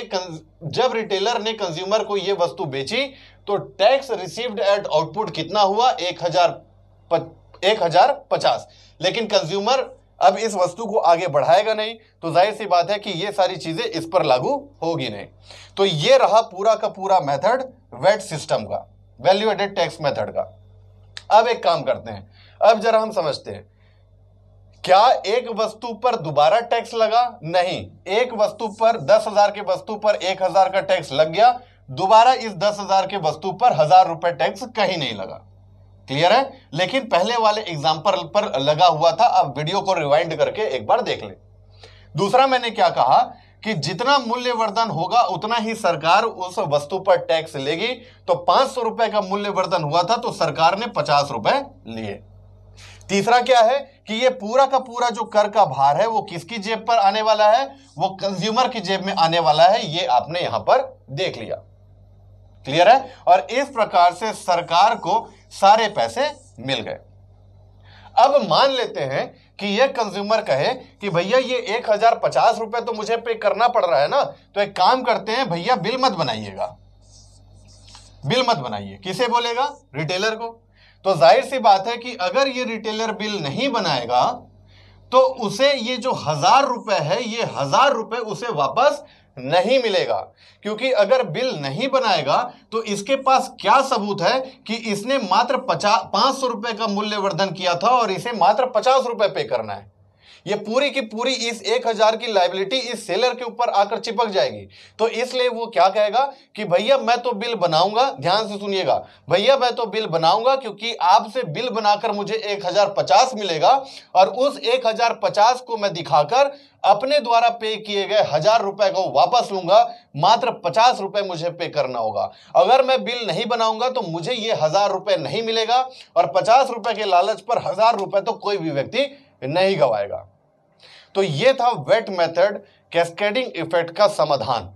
जब रिटेलर ने कंज्यूमर को यह वस्तु बेची तो टैक्स रिसीव्ड एट आउटपुट कितना हुआ एक हजार प, एक हजार पचास लेकिन कंज्यूमर अब इस वस्तु को आगे बढ़ाएगा नहीं तो जाहिर सी बात है कि ये सारी चीजें इस पर लागू होगी नहीं तो ये रहा पूरा का पूरा मेथड वेट सिस्टम का वैल्यू एडेड टैक्स मेथड का अब एक काम करते हैं अब जरा हम समझते हैं क्या एक वस्तु पर दोबारा टैक्स लगा नहीं एक वस्तु पर दस हजार के वस्तु पर एक हजार का टैक्स लग गया दोबारा इस दस हजार के वस्तु पर हजार रुपए टैक्स कहीं नहीं लगा क्लियर है लेकिन पहले वाले एग्जाम्पल पर लगा हुआ था अब वीडियो को रिवाइंड करके एक बार देख ले दूसरा मैंने क्या कहा कि जितना मूल्यवर्धन होगा उतना ही सरकार उस वस्तु पर टैक्स लेगी तो पांच सौ रुपए का मूल्यवर्धन हुआ था तो सरकार ने पचास रुपए लिए तीसरा क्या है कि ये पूरा का पूरा जो कर का भार है वो किसकी जेब पर आने वाला है वो कंज्यूमर की जेब में आने वाला है ये आपने यहां पर देख लिया क्लियर है और इस प्रकार से सरकार को सारे पैसे मिल गए अब मान लेते हैं कि ये कंज्यूमर कहे कि भैया ये एक हजार पचास रुपए तो मुझे पे करना पड़ रहा है ना तो एक काम करते हैं भैया बिल मत बनाइएगा बिल मत बनाइए किसे बोलेगा रिटेलर को तो जाहिर सी बात है कि अगर ये रिटेलर बिल नहीं बनाएगा तो उसे ये जो हजार रुपए है ये हजार रुपए उसे वापस नहीं मिलेगा क्योंकि अगर बिल नहीं बनाएगा तो इसके पास क्या सबूत है कि इसने मात्र पचास पांच सौ रुपए का मूल्यवर्धन किया था और इसे मात्र पचास रुपए पे करना है ये पूरी की पूरी इस एक हजार की लाइबिलिटी इस सेलर के ऊपर आकर चिपक जाएगी तो इसलिए वो क्या कहेगा कि भैया मैं तो बिल बनाऊंगा ध्यान से सुनिएगा भैया मैं तो बिल बनाऊंगा क्योंकि आपसे बिल बनाकर मुझे एक हजार पचास मिलेगा और उस एक हजार पचास को मैं दिखाकर अपने द्वारा पे किए गए हजार रुपए को वापस लूंगा मात्र पचास रुपए मुझे पे करना होगा अगर मैं बिल नहीं बनाऊंगा तो मुझे ये हजार रुपए नहीं मिलेगा और पचास रुपए के लालच पर हजार रुपए तो कोई भी व्यक्ति नहीं गवाएगा तो ये था वेट मेथड कैस्केडिंग इफेक्ट का समाधान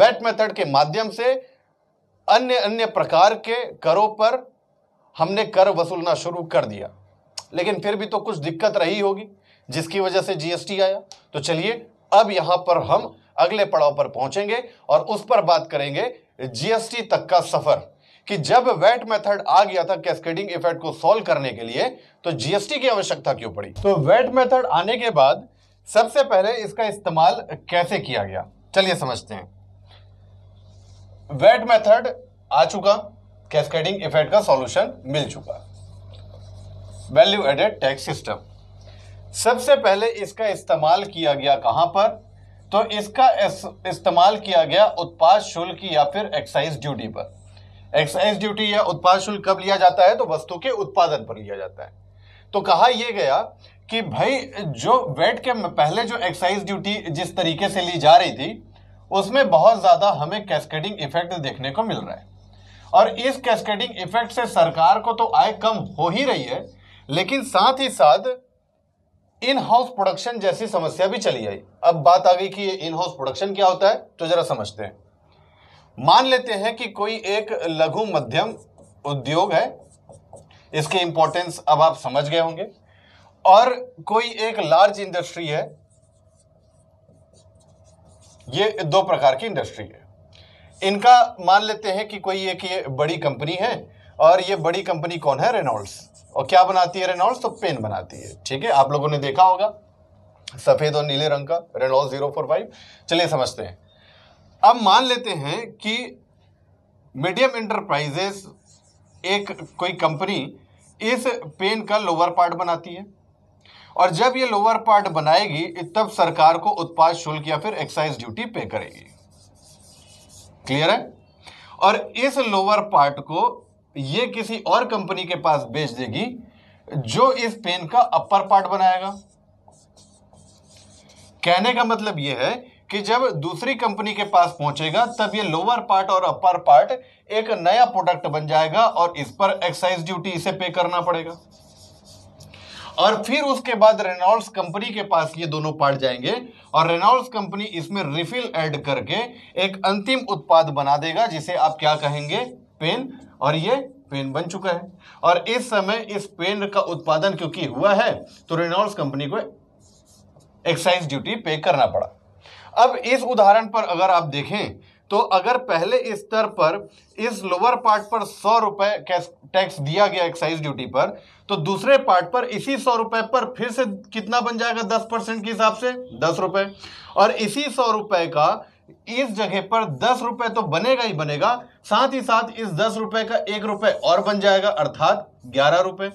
वेट मेथड के माध्यम से अन्य अन्य प्रकार के करों पर हमने कर वसूलना शुरू कर दिया लेकिन फिर भी तो कुछ दिक्कत रही होगी जिसकी वजह से जीएसटी आया तो चलिए अब यहां पर हम अगले पड़ाव पर पहुंचेंगे और उस पर बात करेंगे जीएसटी तक का सफर कि जब वेट मेथड आ गया था कैस्केडिंग इफेक्ट को सॉल्व करने के लिए तो जीएसटी की आवश्यकता क्यों पड़ी तो वेट मेथड आने के बाद सबसे पहले इसका इस्तेमाल कैसे किया गया चलिए समझते हैं वेट मेथड आ चुका कैस्केडिंग इफेक्ट का सॉल्यूशन मिल चुका वैल्यू एडेड टैक्स सिस्टम सबसे पहले इसका इस्तेमाल किया गया कहां पर तो इसका इस्तेमाल किया गया उत्पाद शुल्क या फिर एक्साइज ड्यूटी पर एक्साइज ड्यूटी या उत्पाद शुल्क कब लिया जाता है तो वस्तु के उत्पादन पर लिया जाता है तो कहा यह गया कि भाई जो वेट के पहले जो एक्साइज ड्यूटी जिस तरीके से ली जा रही थी उसमें बहुत ज़्यादा हमें कैस्केडिंग इफेक्ट देखने को मिल रहा है और इस कैस्केडिंग इफेक्ट से सरकार को तो आय कम हो ही रही है लेकिन साथ ही साथ इन हाउस प्रोडक्शन जैसी समस्या भी चली आई अब बात आ गई कि इन हाउस प्रोडक्शन क्या होता है तो जरा समझते हैं मान लेते हैं कि कोई एक लघु मध्यम उद्योग है इसके इंपॉर्टेंस अब आप समझ गए होंगे और कोई एक लार्ज इंडस्ट्री है ये दो प्रकार की इंडस्ट्री है इनका मान लेते हैं कि कोई एक ये बड़ी कंपनी है और ये बड़ी कंपनी कौन है रेनॉल्ड्स और क्या बनाती है रेनॉल्ड्स तो पेन बनाती है ठीक है आप लोगों ने देखा होगा सफ़ेद और नीले रंग का रेनॉल्ड जीरो फोर फाइव चलिए समझते हैं अब मान लेते हैं कि मीडियम इंटरप्राइजेस एक कोई कंपनी इस पेन का लोअर पार्ट बनाती है और जब ये लोअर पार्ट बनाएगी तब सरकार को उत्पाद शुल्क या फिर एक्साइज ड्यूटी पे करेगी क्लियर है और इस लोअर पार्ट को ये किसी और कंपनी के पास बेच देगी जो इस पेन का अपर पार्ट बनाएगा कहने का मतलब यह है कि जब दूसरी कंपनी के पास पहुंचेगा तब ये लोअर पार्ट और अपर पार्ट एक नया प्रोडक्ट बन जाएगा और इस पर एक्साइज ड्यूटी इसे पे करना पड़ेगा और फिर उसके बाद रेनॉल्ड्स कंपनी के पास ये दोनों पार्ट जाएंगे और रेनॉल्ड्स कंपनी इसमें रिफिल ऐड करके एक अंतिम उत्पाद बना देगा जिसे आप क्या कहेंगे पेन और ये पेन बन चुका है और इस समय इस पेन का उत्पादन क्योंकि हुआ है तो रेनॉल्ड्स कंपनी को एक्साइज ड्यूटी पे करना पड़ा अब इस उदाहरण पर अगर आप देखें तो अगर पहले स्तर पर इस लोअर पार्ट पर सौ रुपए टैक्स दिया गया एक्साइज ड्यूटी पर तो दूसरे पार्ट पर इसी सौ रुपए पर फिर से कितना बन जाएगा दस परसेंट के हिसाब से दस रुपए और इसी सौ रुपए का इस जगह पर दस रुपए तो बनेगा ही बनेगा साथ ही साथ इस दस रुपए का एक रुपए और बन जाएगा अर्थात ग्यारह रुपए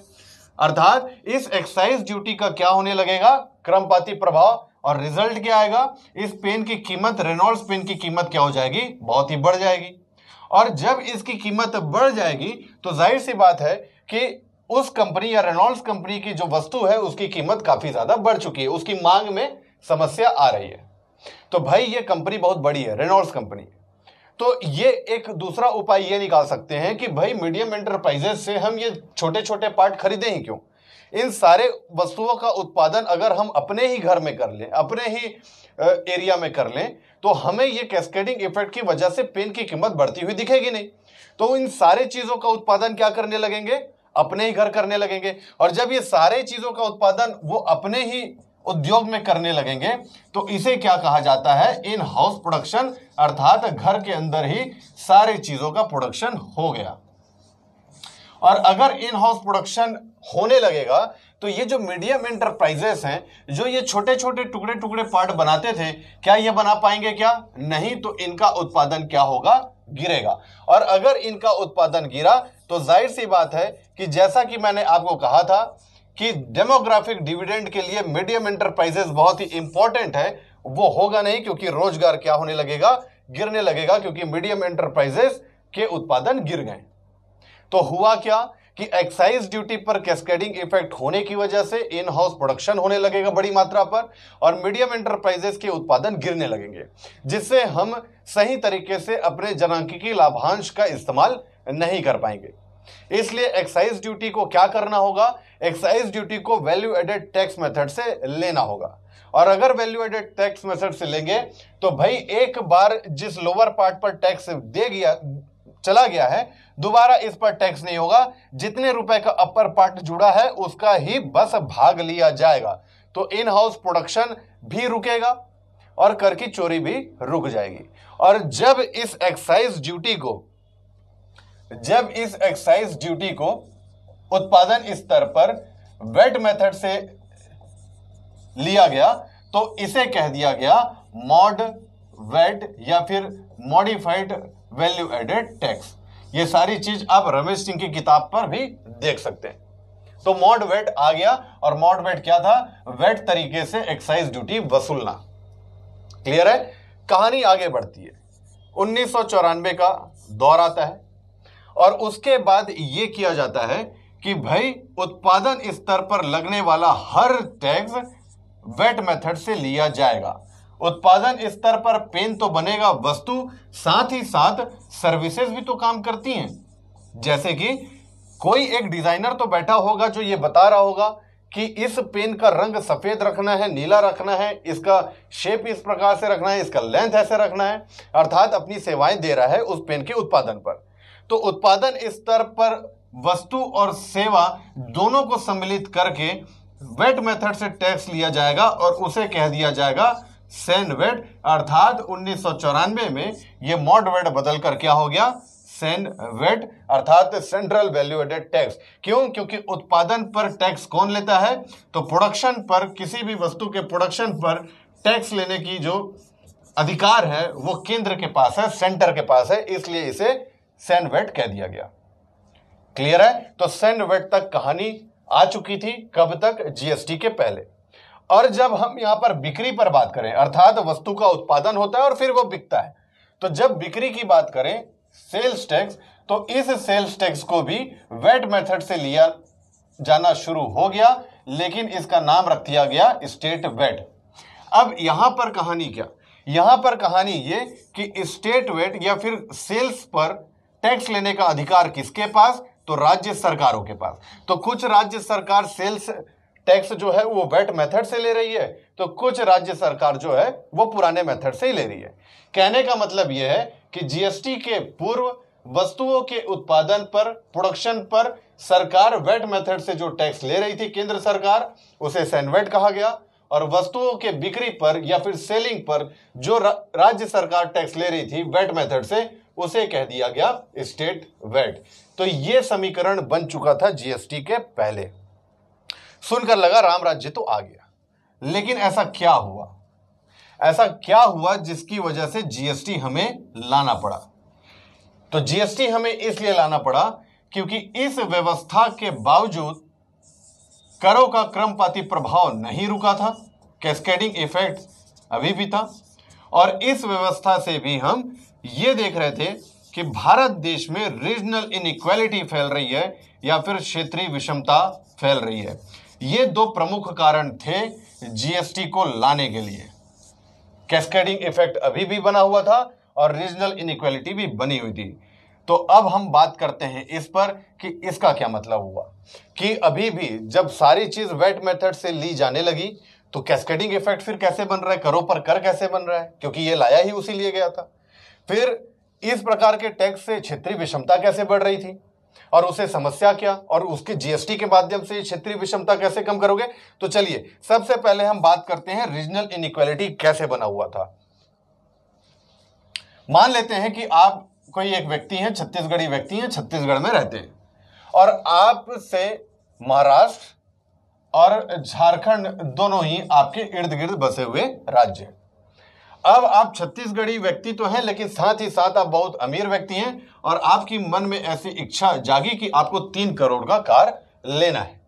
अर्थात इस एक्साइज ड्यूटी का क्या होने लगेगा क्रमपाती प्रभाव और रिजल्ट क्या आएगा इस पेन की कीमत रेनॉल्ड्स पेन की कीमत क्या हो जाएगी बहुत ही बढ़ जाएगी और जब इसकी कीमत बढ़ जाएगी तो जाहिर सी बात है कि उस कंपनी या रेनॉल्ड्स कंपनी की जो वस्तु है उसकी कीमत काफ़ी ज़्यादा बढ़ चुकी है उसकी मांग में समस्या आ रही है तो भाई ये कंपनी बहुत बड़ी है रेनॉल्ड्स कंपनी तो ये एक दूसरा उपाय ये निकाल सकते हैं कि भाई मीडियम एंटरप्राइजेस से हम ये छोटे छोटे पार्ट खरीदें ही क्यों इन सारे वस्तुओं का उत्पादन अगर हम अपने ही घर में कर लें अपने ही एरिया में कर लें तो हमें ये कैस्केडिंग इफेक्ट की वजह से पेन की कीमत बढ़ती हुई दिखेगी नहीं तो इन सारे चीज़ों का उत्पादन क्या करने लगेंगे अपने ही घर करने लगेंगे और जब ये सारे चीज़ों का उत्पादन वो अपने ही उद्योग में करने लगेंगे तो इसे क्या कहा जाता है इन हाउस प्रोडक्शन अर्थात घर के अंदर ही सारे चीज़ों का प्रोडक्शन हो गया और अगर इन हाउस प्रोडक्शन होने लगेगा तो ये जो मीडियम इंटरप्राइजेस हैं जो ये छोटे छोटे टुकड़े टुकड़े पार्ट बनाते थे क्या ये बना पाएंगे क्या नहीं तो इनका उत्पादन क्या होगा गिरेगा और अगर इनका उत्पादन गिरा तो जाहिर सी बात है कि जैसा कि मैंने आपको कहा था कि डेमोग्राफिक डिविडेंड के लिए मीडियम इंटरप्राइजेस बहुत ही इंपॉर्टेंट है वो होगा नहीं क्योंकि रोजगार क्या होने लगेगा गिरने लगेगा क्योंकि मीडियम इंटरप्राइजेस के उत्पादन गिर गए तो हुआ क्या कि एक्साइज ड्यूटी पर कैस्केडिंग इफेक्ट होने की वजह से इन हाउस प्रोडक्शन होने लगेगा बड़ी मात्रा पर और मीडियम एंटरप्राइजेस के उत्पादन गिरने लगेंगे जिससे हम सही तरीके से अपने जनांकिकी लाभांश का इस्तेमाल नहीं कर पाएंगे इसलिए एक्साइज ड्यूटी को क्या करना होगा एक्साइज ड्यूटी को वैल्यू एडेड टैक्स मेथड से लेना होगा और अगर वैल्यू एडेड टैक्स मेथड से लेंगे तो भाई एक बार जिस लोअर पार्ट पर टैक्स दे गया चला गया है दोबारा इस पर टैक्स नहीं होगा जितने रुपए का अपर पार्ट जुड़ा है उसका ही बस भाग लिया जाएगा तो इन हाउस प्रोडक्शन भी रुकेगा और कर की चोरी भी रुक जाएगी और जब इस एक्साइज ड्यूटी को जब इस एक्साइज ड्यूटी को उत्पादन स्तर पर वेट मेथड से लिया गया तो इसे कह दिया गया मॉड वेट या फिर मॉडिफाइड वैल्यू एडेड टैक्स ये सारी चीज आप रमेश सिंह की किताब पर भी देख सकते हैं तो मॉड वेट आ गया और मॉड वेट क्या था वेट तरीके से एक्साइज ड्यूटी वसूलना क्लियर है कहानी आगे बढ़ती है उन्नीस का दौर आता है और उसके बाद ये किया जाता है कि भाई उत्पादन स्तर पर लगने वाला हर टैक्स वेट मेथड से लिया जाएगा उत्पादन स्तर पर पेन तो बनेगा वस्तु साथ ही साथ सर्विसेज भी तो काम करती हैं जैसे कि कोई एक डिजाइनर तो बैठा होगा जो ये बता रहा होगा कि इस पेन का रंग सफेद रखना है नीला रखना है इसका शेप इस प्रकार से रखना है इसका लेंथ ऐसे रखना है अर्थात अपनी सेवाएं दे रहा है उस पेन के उत्पादन पर तो उत्पादन स्तर पर वस्तु और सेवा दोनों को सम्मिलित करके वेट मेथड से टैक्स लिया जाएगा और उसे कह दिया जाएगा वेड अर्थात उन्नीस में ये मॉडवेड बदल कर क्या हो गया सेनवेट अर्थात सेंट्रल वैल्यू एडेड टैक्स क्यों क्योंकि उत्पादन पर टैक्स कौन लेता है तो प्रोडक्शन पर किसी भी वस्तु के प्रोडक्शन पर टैक्स लेने की जो अधिकार है वो केंद्र के पास है सेंटर के पास है इसलिए इसे वेट कह दिया गया क्लियर है तो वेट तक कहानी आ चुकी थी कब तक जीएसटी के पहले और जब हम यहां पर बिक्री पर बात करें अर्थात वस्तु का उत्पादन होता है और फिर वो बिकता है तो जब बिक्री की बात करें सेल्स टैक्स तो इस सेल्स टैक्स को भी वेट मेथड से लिया जाना शुरू हो गया लेकिन इसका नाम रख दिया गया स्टेट वेट अब यहां पर कहानी क्या यहां पर कहानी ये कि स्टेट वेट या फिर सेल्स पर टैक्स लेने का अधिकार किसके पास तो राज्य सरकारों के पास तो कुछ राज्य सरकार सेल्स टैक्स जो है वो वेट मेथड से ले रही है तो कुछ राज्य सरकार जो है वो पुराने मेथड से ही ले रही है कहने का मतलब यह है कि जीएसटी के पूर्व वस्तुओं के उत्पादन पर प्रोडक्शन पर सरकार वेट मेथड से जो टैक्स ले रही थी केंद्र सरकार उसे सैनवेट कहा गया और वस्तुओं के बिक्री पर या फिर सेलिंग पर जो राज्य सरकार टैक्स ले रही थी वेट मेथड से उसे कह दिया गया स्टेट वेट तो ये समीकरण बन चुका था जीएसटी के पहले सुनकर लगा राम राज्य तो आ गया लेकिन ऐसा क्या हुआ ऐसा क्या हुआ जिसकी वजह से जीएसटी हमें लाना पड़ा तो जीएसटी हमें इसलिए लाना पड़ा क्योंकि इस व्यवस्था के बावजूद करों का क्रमपाती प्रभाव नहीं रुका था कैस्केडिंग इफेक्ट अभी भी था और इस व्यवस्था से भी हम ये देख रहे थे कि भारत देश में रीजनल इनइक्वालिटी फैल रही है या फिर क्षेत्रीय विषमता फैल रही है ये दो प्रमुख कारण थे जीएसटी को लाने के लिए कैस्केडिंग इफेक्ट अभी भी बना हुआ था और रीजनल इनक्वालिटी भी बनी हुई थी तो अब हम बात करते हैं इस पर कि इसका क्या मतलब हुआ कि अभी भी जब सारी चीज वेट मेथड से ली जाने लगी तो कैस्केडिंग इफेक्ट फिर कैसे बन रहा है करो पर कर कैसे बन रहा है क्योंकि ये लाया ही उसी लिए गया था फिर इस प्रकार के टैक्स से क्षेत्रीय विषमता कैसे बढ़ रही थी और उसे समस्या क्या और उसके जीएसटी के माध्यम से क्षेत्रीय विषमता कैसे कम करोगे तो चलिए सबसे पहले हम बात करते हैं रीजनल इनइक्वालिटी कैसे बना हुआ था मान लेते हैं कि आप कोई एक व्यक्ति हैं छत्तीसगढ़ी व्यक्ति हैं छत्तीसगढ़ में रहते हैं और आपसे महाराष्ट्र और झारखंड दोनों ही आपके इर्द गिर्द बसे हुए राज्य हैं अब आप छत्तीसगढ़ी व्यक्ति तो हैं लेकिन साथ ही साथ आप बहुत अमीर व्यक्ति हैं और आपकी मन में ऐसी इच्छा जागी कि आपको तीन करोड़ का कार लेना है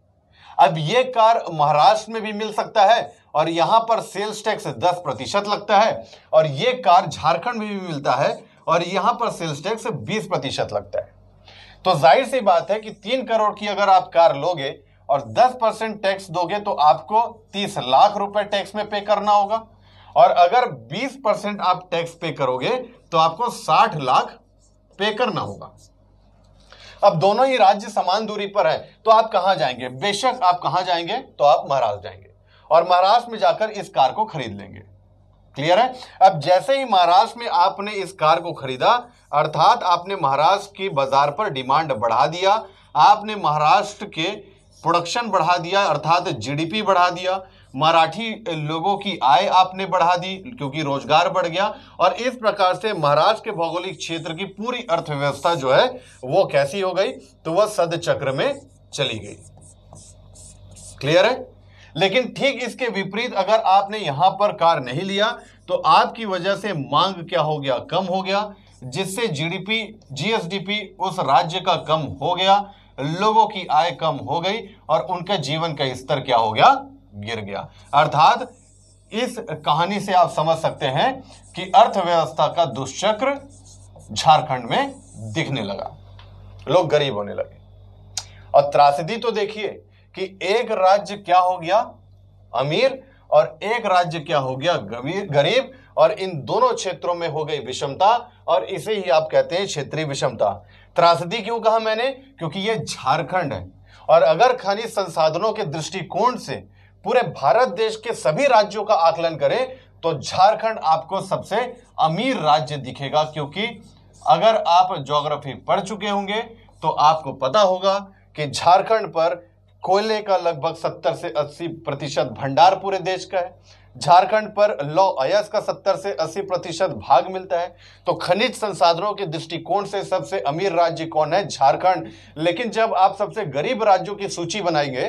अब ये कार महाराष्ट्र में भी मिल सकता है और यहाँ पर सेल्स टैक्स दस प्रतिशत लगता है और ये कार झारखंड में भी मिलता है और यहाँ पर सेल्स टैक्स बीस प्रतिशत लगता है तो जाहिर सी बात है कि तीन करोड़ की अगर आप कार लोगे और दस परसेंट टैक्स दोगे तो आपको तीस लाख रुपए टैक्स में पे करना होगा और अगर 20 परसेंट आप टैक्स पे करोगे तो आपको 60 लाख पे करना होगा अब दोनों ही राज्य समान दूरी पर है तो आप कहां जाएंगे बेशक आप कहां जाएंगे तो आप महाराष्ट्र जाएंगे और महाराष्ट्र में जाकर इस कार को खरीद लेंगे क्लियर है अब जैसे ही महाराष्ट्र में आपने इस कार को खरीदा अर्थात आपने महाराष्ट्र के बाजार पर डिमांड बढ़ा दिया आपने महाराष्ट्र के प्रोडक्शन बढ़ा दिया अर्थात जीडीपी बढ़ा दिया मराठी लोगों की आय आपने बढ़ा दी क्योंकि रोजगार बढ़ गया और इस प्रकार से महाराष्ट्र के भौगोलिक क्षेत्र की पूरी अर्थव्यवस्था जो है वो कैसी हो गई तो वह सदचक्र में चली गई क्लियर है लेकिन ठीक इसके विपरीत अगर आपने यहां पर कार नहीं लिया तो आपकी वजह से मांग क्या हो गया कम हो गया जिससे जीडीपी जीएसडीपी उस राज्य का कम हो गया लोगों की आय कम हो गई और उनके जीवन का स्तर क्या हो गया गिर गया अर्थात इस कहानी से आप समझ सकते हैं कि अर्थव्यवस्था का दुष्चक्र झारखंड में दिखने लगा लोग गरीब होने लगे और त्रासदी तो देखिए कि एक राज्य क्या हो गया अमीर और एक राज्य क्या हो गया गरीब और इन दोनों क्षेत्रों में हो गई विषमता और इसे ही आप कहते हैं क्षेत्रीय विषमता त्रासदी क्यों कहा मैंने क्योंकि यह झारखंड है और अगर खनिज संसाधनों के दृष्टिकोण से पूरे भारत देश के सभी राज्यों का आकलन करें तो झारखंड आपको सबसे अमीर राज्य दिखेगा क्योंकि अगर आप ज्योग्राफी पढ़ चुके होंगे तो आपको पता होगा कि झारखंड पर कोयले का लगभग 70 से 80 प्रतिशत भंडार पूरे देश का है झारखंड पर लौ अयस का 70 से 80 प्रतिशत भाग मिलता है तो खनिज संसाधनों के दृष्टिकोण से सबसे अमीर राज्य कौन है झारखंड लेकिन जब आप सबसे गरीब राज्यों की सूची बनाएंगे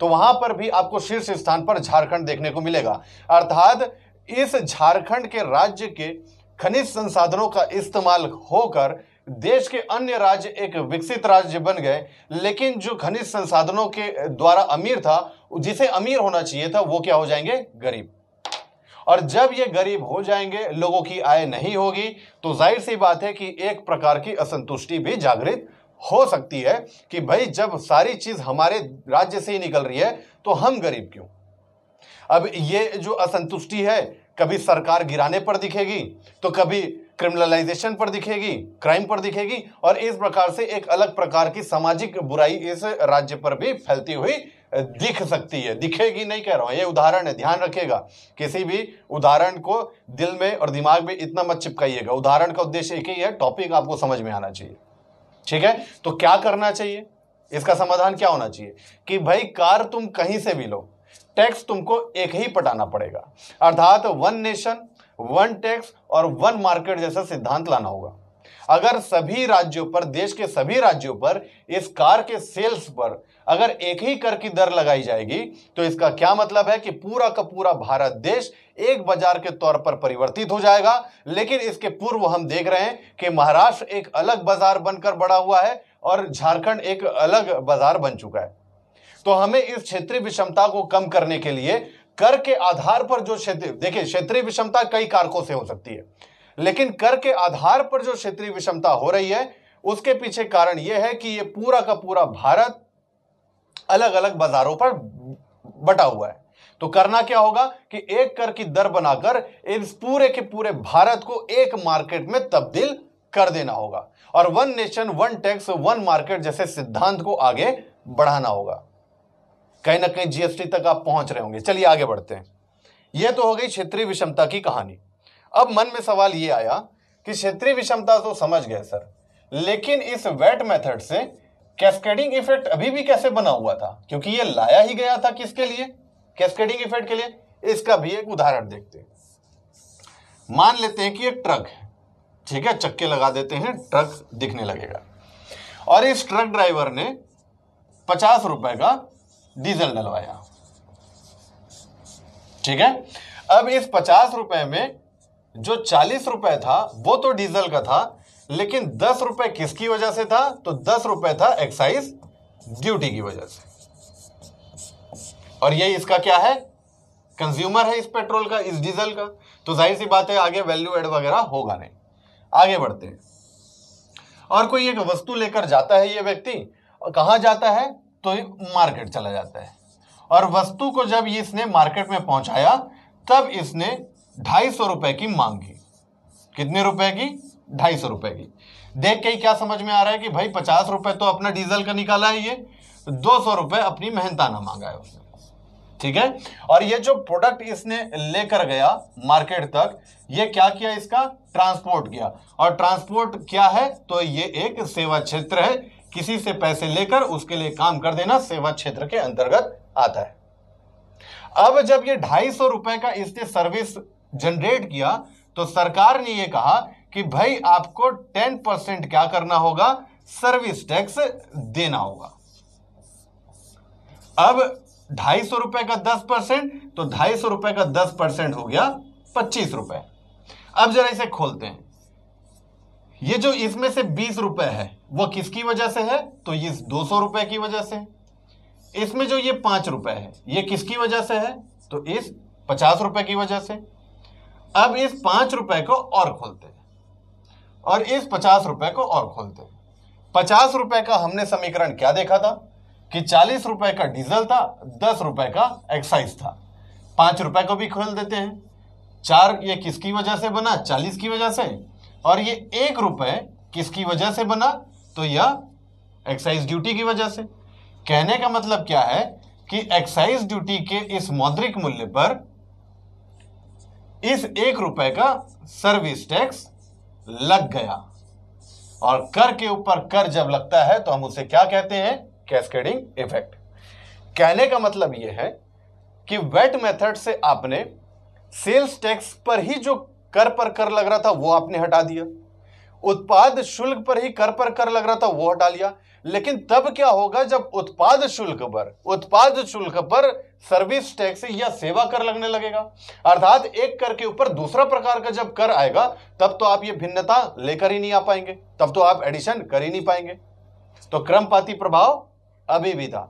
तो वहां पर भी आपको शीर्ष स्थान पर झारखंड देखने को मिलेगा अर्थात इस झारखंड के राज्य के खनिज संसाधनों का इस्तेमाल होकर देश के अन्य राज्य एक विकसित राज्य बन गए लेकिन जो खनिज संसाधनों के द्वारा अमीर था जिसे अमीर होना चाहिए था वो क्या हो जाएंगे गरीब और जब ये गरीब हो जाएंगे लोगों की आय नहीं होगी तो जाहिर सी बात है कि एक प्रकार की असंतुष्टि भी जागृत हो सकती है कि भाई जब सारी चीज हमारे राज्य से ही निकल रही है तो हम गरीब क्यों अब ये जो असंतुष्टि है कभी सरकार गिराने पर दिखेगी तो कभी क्रिमिनलाइजेशन पर दिखेगी क्राइम पर दिखेगी और इस प्रकार से एक अलग प्रकार की सामाजिक बुराई इस राज्य पर भी फैलती हुई दिख सकती है दिखेगी नहीं कह रहा हूं ये उदाहरण है ध्यान रखिएगा किसी भी उदाहरण को दिल में और दिमाग में इतना मत चिपकाइएगा उदाहरण का उद्देश्य एक ही है टॉपिक आपको समझ में आना चाहिए ठीक है तो क्या करना चाहिए इसका समाधान क्या होना चाहिए कि भाई कार तुम कहीं से भी लो टैक्स तुमको एक ही पटाना पड़ेगा अर्थात वन नेशन वन टैक्स और वन मार्केट जैसा सिद्धांत लाना होगा अगर सभी राज्यों पर देश के सभी राज्यों पर इस कार के सेल्स पर अगर एक ही कर की दर लगाई जाएगी तो इसका क्या मतलब है कि पूरा का पूरा भारत देश एक बाजार के तौर पर परिवर्तित हो जाएगा लेकिन इसके पूर्व हम देख रहे हैं कि महाराष्ट्र एक अलग बाजार बनकर बड़ा हुआ है और झारखंड एक अलग बाजार बन चुका है तो हमें इस क्षेत्रीय विषमता को कम करने के लिए कर के आधार पर जो क्षेत्र देखिए क्षेत्रीय विषमता कई कारकों से हो सकती है लेकिन कर के आधार पर जो क्षेत्रीय विषमता हो रही है उसके पीछे कारण यह है कि ये पूरा का पूरा भारत अलग अलग बाजारों पर बटा हुआ है तो करना क्या होगा कि एक कर की दर बनाकर इस पूरे के पूरे भारत को एक मार्केट में तब्दील कर देना होगा और one nation one tax one market जैसे सिद्धांत को आगे बढ़ाना होगा कहीं ना कहीं जीएसटी तक आप पहुंच रहे होंगे चलिए आगे बढ़ते हैं यह तो हो गई क्षेत्रीय विषमता की कहानी अब मन में सवाल यह आया कि क्षेत्रीय विषमता तो समझ गए सर लेकिन इस वेट मेथड से कैस्केडिंग इफेक्ट अभी भी कैसे बना हुआ था क्योंकि यह लाया ही गया था किसके लिए कैस्केडिंग इफेक्ट के लिए इसका भी एक उदाहरण देखते हैं मान लेते हैं कि एक ट्रक है ठीक है चक्के लगा देते हैं ट्रक दिखने लगेगा और इस ट्रक ड्राइवर ने पचास रुपए का डीजल डलवाया ठीक है अब इस पचास रुपए में जो चालीस रुपए था वो तो डीजल का था लेकिन दस रुपए किसकी वजह से था तो दस रुपए था एक्साइज ड्यूटी की वजह से और ये इसका क्या है कंज्यूमर है इस पेट्रोल का इस डीजल का तो जाहिर सी बात है आगे वैल्यू एड वगैरह होगा नहीं आगे बढ़ते हैं और कोई एक वस्तु लेकर जाता है ये व्यक्ति कहा जाता है तो मार्केट चला जाता है और वस्तु को जब इसने मार्केट में पहुंचाया तब इसने ढाई सौ रुपए की मांग की कितने रुपए की ढाई सौ रुपए की देख के ही क्या समझ में आ रहा है कि भाई पचास रुपए तो अपना डीजल का निकाला है ये दो सौ रुपए अपनी मेहनताना मांगा है उसने ठीक है और ये जो प्रोडक्ट इसने लेकर गया मार्केट तक ये क्या किया इसका ट्रांसपोर्ट किया और ट्रांसपोर्ट क्या है तो ये एक सेवा क्षेत्र है किसी से पैसे लेकर उसके लिए काम कर देना सेवा क्षेत्र के अंतर्गत आता है अब जब ये ढाई सौ रुपए का इसने सर्विस जनरेट किया तो सरकार ने ये कहा कि भाई आपको टेन परसेंट क्या करना होगा सर्विस टैक्स देना होगा अब ढाई सौ रुपए का दस परसेंट तो ढाई सौ रुपए का दस परसेंट हो गया पच्चीस रुपए अब जरा इसे खोलते हैं ये जो इसमें से बीस रुपए है वो किसकी वजह से है तो ये दो सौ रुपए की वजह से इसमें जो ये पांच रुपए है ये किसकी वजह से है तो इस पचास रुपए की वजह से अब इस पांच रुपए को और खोलते हैं और इस पचास रुपए को और खोलते हैं पचास रुपए का हमने समीकरण क्या देखा था कि चालीस रुपए का डीजल था दस रुपए का एक्साइज था पांच रुपए को भी खोल देते हैं चार ये किसकी वजह से बना चालीस की वजह से और ये एक रुपए किसकी वजह से बना तो यह एक्साइज ड्यूटी की वजह से कहने का मतलब क्या है कि एक्साइज ड्यूटी के इस मौद्रिक मूल्य पर इस एक रुपए का सर्विस टैक्स लग गया और कर के ऊपर कर जब लगता है तो हम उसे क्या कहते हैं कैस्केडिंग इफेक्ट कहने का मतलब यह है कि वेट मेथड से आपने सेल्स टैक्स पर ही जो कर पर कर लग रहा था वो आपने हटा दिया उत्पाद शुल्क पर ही कर पर कर लग रहा था वो हटा लिया लेकिन तब क्या होगा जब उत्पाद शुल्क पर उत्पाद शुल्क पर सर्विस टैक्स या सेवा कर लगने लगेगा अर्थात एक कर के ऊपर दूसरा प्रकार का जब कर आएगा तब तो आप ये भिन्नता लेकर ही नहीं आ पाएंगे तब तो आप एडिशन कर ही नहीं पाएंगे तो क्रमपाती प्रभाव अभी भी था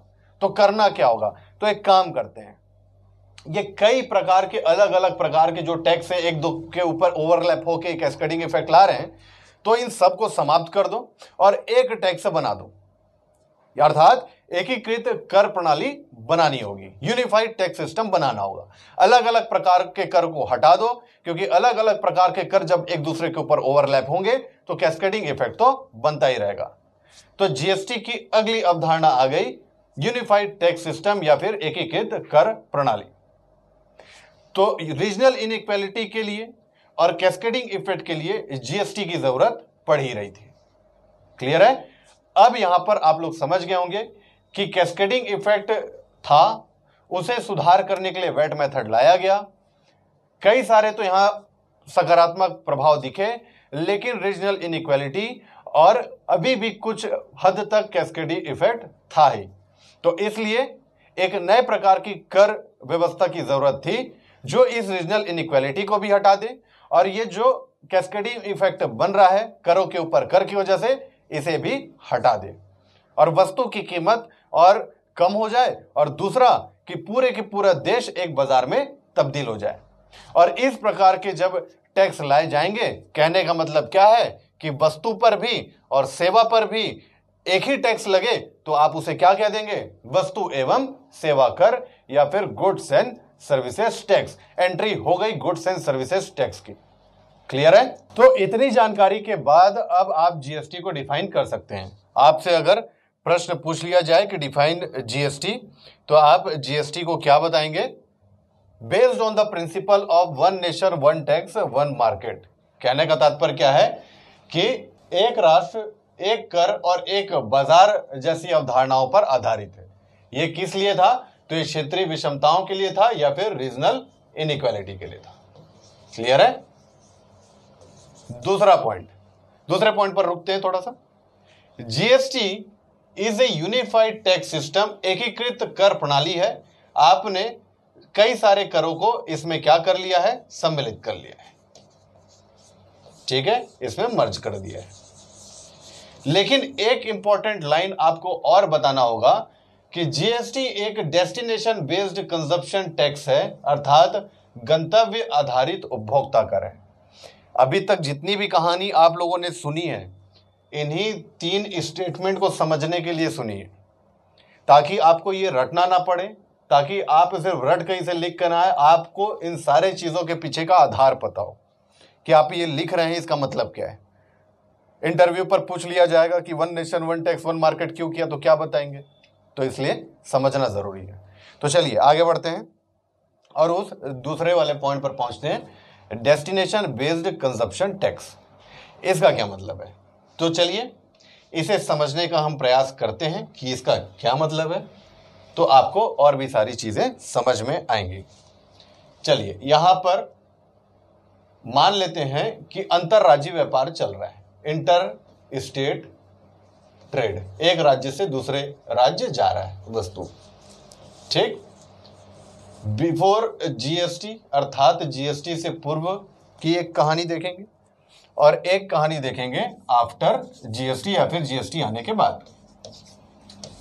तो करना क्या होगा तो एक काम करते हैं ये कई प्रकार के अलग अलग प्रकार के जो टैक्स है एक दो के ऊपर ओवरलैप होके एक एस्कडिंग इफेक्ट ला रहे हैं तो इन सबको समाप्त कर दो और एक टैक्स बना दो अर्थात एकीकृत कर प्रणाली बनानी होगी यूनिफाइड टैक्स सिस्टम बनाना होगा अलग अलग प्रकार के कर को हटा दो क्योंकि अलग अलग प्रकार के कर जब एक दूसरे के ऊपर ओवरलैप होंगे तो कैस्केडिंग इफेक्ट तो बनता ही रहेगा तो जीएसटी की अगली अवधारणा आ गई यूनिफाइड टैक्स सिस्टम या फिर एकीकृत कर प्रणाली तो रीजनल इनइक्वालिटी के लिए और कैस्केडिंग इफेक्ट के लिए जीएसटी की जरूरत पड़ ही रही थी क्लियर है अब यहां पर आप लोग समझ गए होंगे कि कैस्केडिंग इफेक्ट था उसे सुधार करने के लिए वेट मेथड लाया गया कई सारे तो यहां सकारात्मक प्रभाव दिखे लेकिन रीजनल इनइक्वालिटी और अभी भी कुछ हद तक कैस्केडी इफेक्ट था ही तो इसलिए एक नए प्रकार की कर व्यवस्था की जरूरत थी जो इस रीजनल इनक्वालिटी को भी हटा दे और ये जो कैस्केडी इफेक्ट बन रहा है करों के ऊपर कर की वजह से इसे भी हटा दे और वस्तु की कीमत और कम हो जाए और दूसरा कि पूरे के पूरा देश एक बाजार में तब्दील हो जाए और इस प्रकार के जब टैक्स लाए जाएंगे कहने का मतलब क्या है कि वस्तु पर भी और सेवा पर भी एक ही टैक्स लगे तो आप उसे क्या कह देंगे वस्तु एवं सेवा कर या फिर goods and services tax entry हो गई गुड्स एंड सर्विसेज टैक्स की क्लियर है तो इतनी जानकारी के बाद अब आप जीएसटी को डिफाइन कर सकते हैं आपसे अगर प्रश्न पूछ लिया जाए कि डिफाइन जीएसटी तो आप जीएसटी को क्या बताएंगे based on the principle of one nation one tax one market कहने का तात्पर्य क्या है कि एक राष्ट्र एक कर और एक बाजार जैसी अवधारणाओं पर आधारित है यह किस लिए था तो यह क्षेत्रीय विषमताओं के लिए था या फिर रीजनल इनइक्वालिटी के लिए था क्लियर है दूसरा पॉइंट दूसरे पॉइंट पर रुकते हैं थोड़ा सा GST is a unified tax system एकीकृत कर प्रणाली है आपने कई सारे करों को इसमें क्या कर लिया है सम्मिलित कर लिया है ठीक है इसमें मर्ज कर दिया है लेकिन एक इंपॉर्टेंट लाइन आपको और बताना होगा कि जीएसटी एक डेस्टिनेशन बेस्ड कंजप्शन टैक्स है अर्थात गंतव्य आधारित उपभोक्ता कर है अभी तक जितनी भी कहानी आप लोगों ने सुनी है इन्हीं तीन स्टेटमेंट को समझने के लिए सुनिए ताकि आपको ये रटना ना पड़े ताकि आप सिर्फ रट कहीं से लिख कर आए आपको इन सारे चीज़ों के पीछे का आधार पता हो कि आप ये लिख रहे हैं इसका मतलब क्या है इंटरव्यू पर पूछ लिया जाएगा कि one nation one tax one market क्यों किया तो क्या बताएंगे तो इसलिए समझना ज़रूरी है तो चलिए आगे बढ़ते हैं और उस दूसरे वाले पॉइंट पर पहुंचते हैं डेस्टिनेशन बेस्ड कंजप्शन टैक्स इसका क्या मतलब है तो चलिए इसे समझने का हम प्रयास करते हैं कि इसका क्या मतलब है तो आपको और भी सारी चीज़ें समझ में आएंगी चलिए यहां पर मान लेते हैं कि अंतरराज्यीय व्यापार चल रहा है इंटर स्टेट ट्रेड एक राज्य से दूसरे राज्य जा रहा है वस्तु ठीक बिफोर जीएसटी अर्थात जीएसटी से पूर्व की एक कहानी देखेंगे और एक कहानी देखेंगे आफ्टर जीएसटी या फिर जीएसटी आने के बाद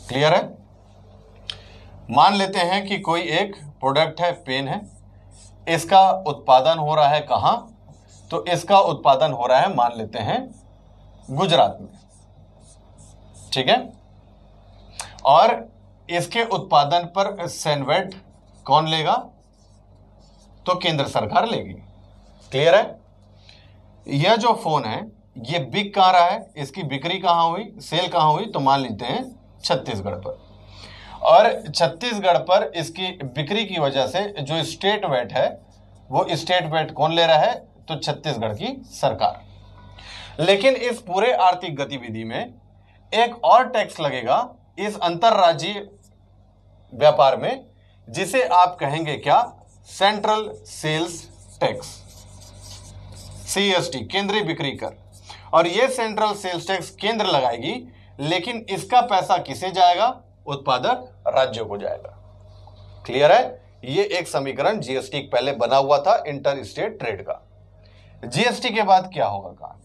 क्लियर है मान लेते हैं कि कोई एक प्रोडक्ट है पेन है इसका उत्पादन हो रहा है कहाँ तो इसका उत्पादन हो रहा है मान लेते हैं गुजरात में ठीक है और इसके उत्पादन पर सेनवेट कौन लेगा तो केंद्र सरकार लेगी क्लियर है यह जो फोन है यह बिक कहां रहा है इसकी बिक्री कहां हुई सेल कहां हुई तो मान लेते हैं छत्तीसगढ़ पर और छत्तीसगढ़ पर इसकी बिक्री की वजह से जो स्टेट वेट है वो स्टेट वेट कौन ले रहा है तो छत्तीसगढ़ की सरकार लेकिन इस पूरे आर्थिक गतिविधि में एक और टैक्स लगेगा इस अंतरराज्यीय व्यापार में जिसे आप कहेंगे क्या सेंट्रल सेल्स टैक्स सीएसटी केंद्रीय बिक्री कर और यह सेंट्रल सेल्स टैक्स केंद्र लगाएगी लेकिन इसका पैसा किसे जाएगा उत्पादक राज्यों को जाएगा क्लियर है यह एक समीकरण जीएसटी पहले बना हुआ था इंटर स्टेट ट्रेड का जीएसटी के बाद क्या होगा कहानी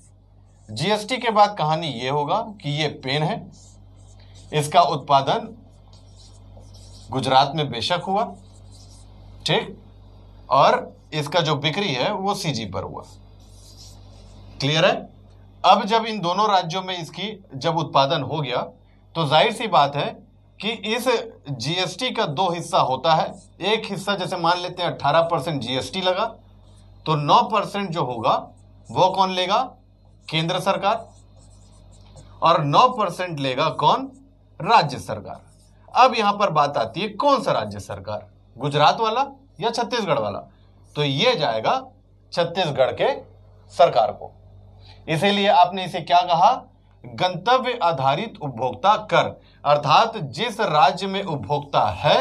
जीएसटी के बाद कहानी यह होगा कि यह पेन है इसका उत्पादन गुजरात में बेशक हुआ ठीक और इसका जो बिक्री है वो सीजी पर हुआ क्लियर है अब जब इन दोनों राज्यों में इसकी जब उत्पादन हो गया तो जाहिर सी बात है कि इस जीएसटी का दो हिस्सा होता है एक हिस्सा जैसे मान लेते हैं 18 परसेंट जीएसटी लगा तो 9 परसेंट जो होगा वो कौन लेगा केंद्र सरकार और 9 परसेंट लेगा कौन राज्य सरकार अब यहां पर बात आती है कौन सा राज्य सरकार गुजरात वाला या छत्तीसगढ़ वाला तो ये जाएगा छत्तीसगढ़ के सरकार को इसीलिए आपने इसे क्या कहा गंतव्य आधारित उपभोक्ता कर अर्थात जिस राज्य में उपभोक्ता है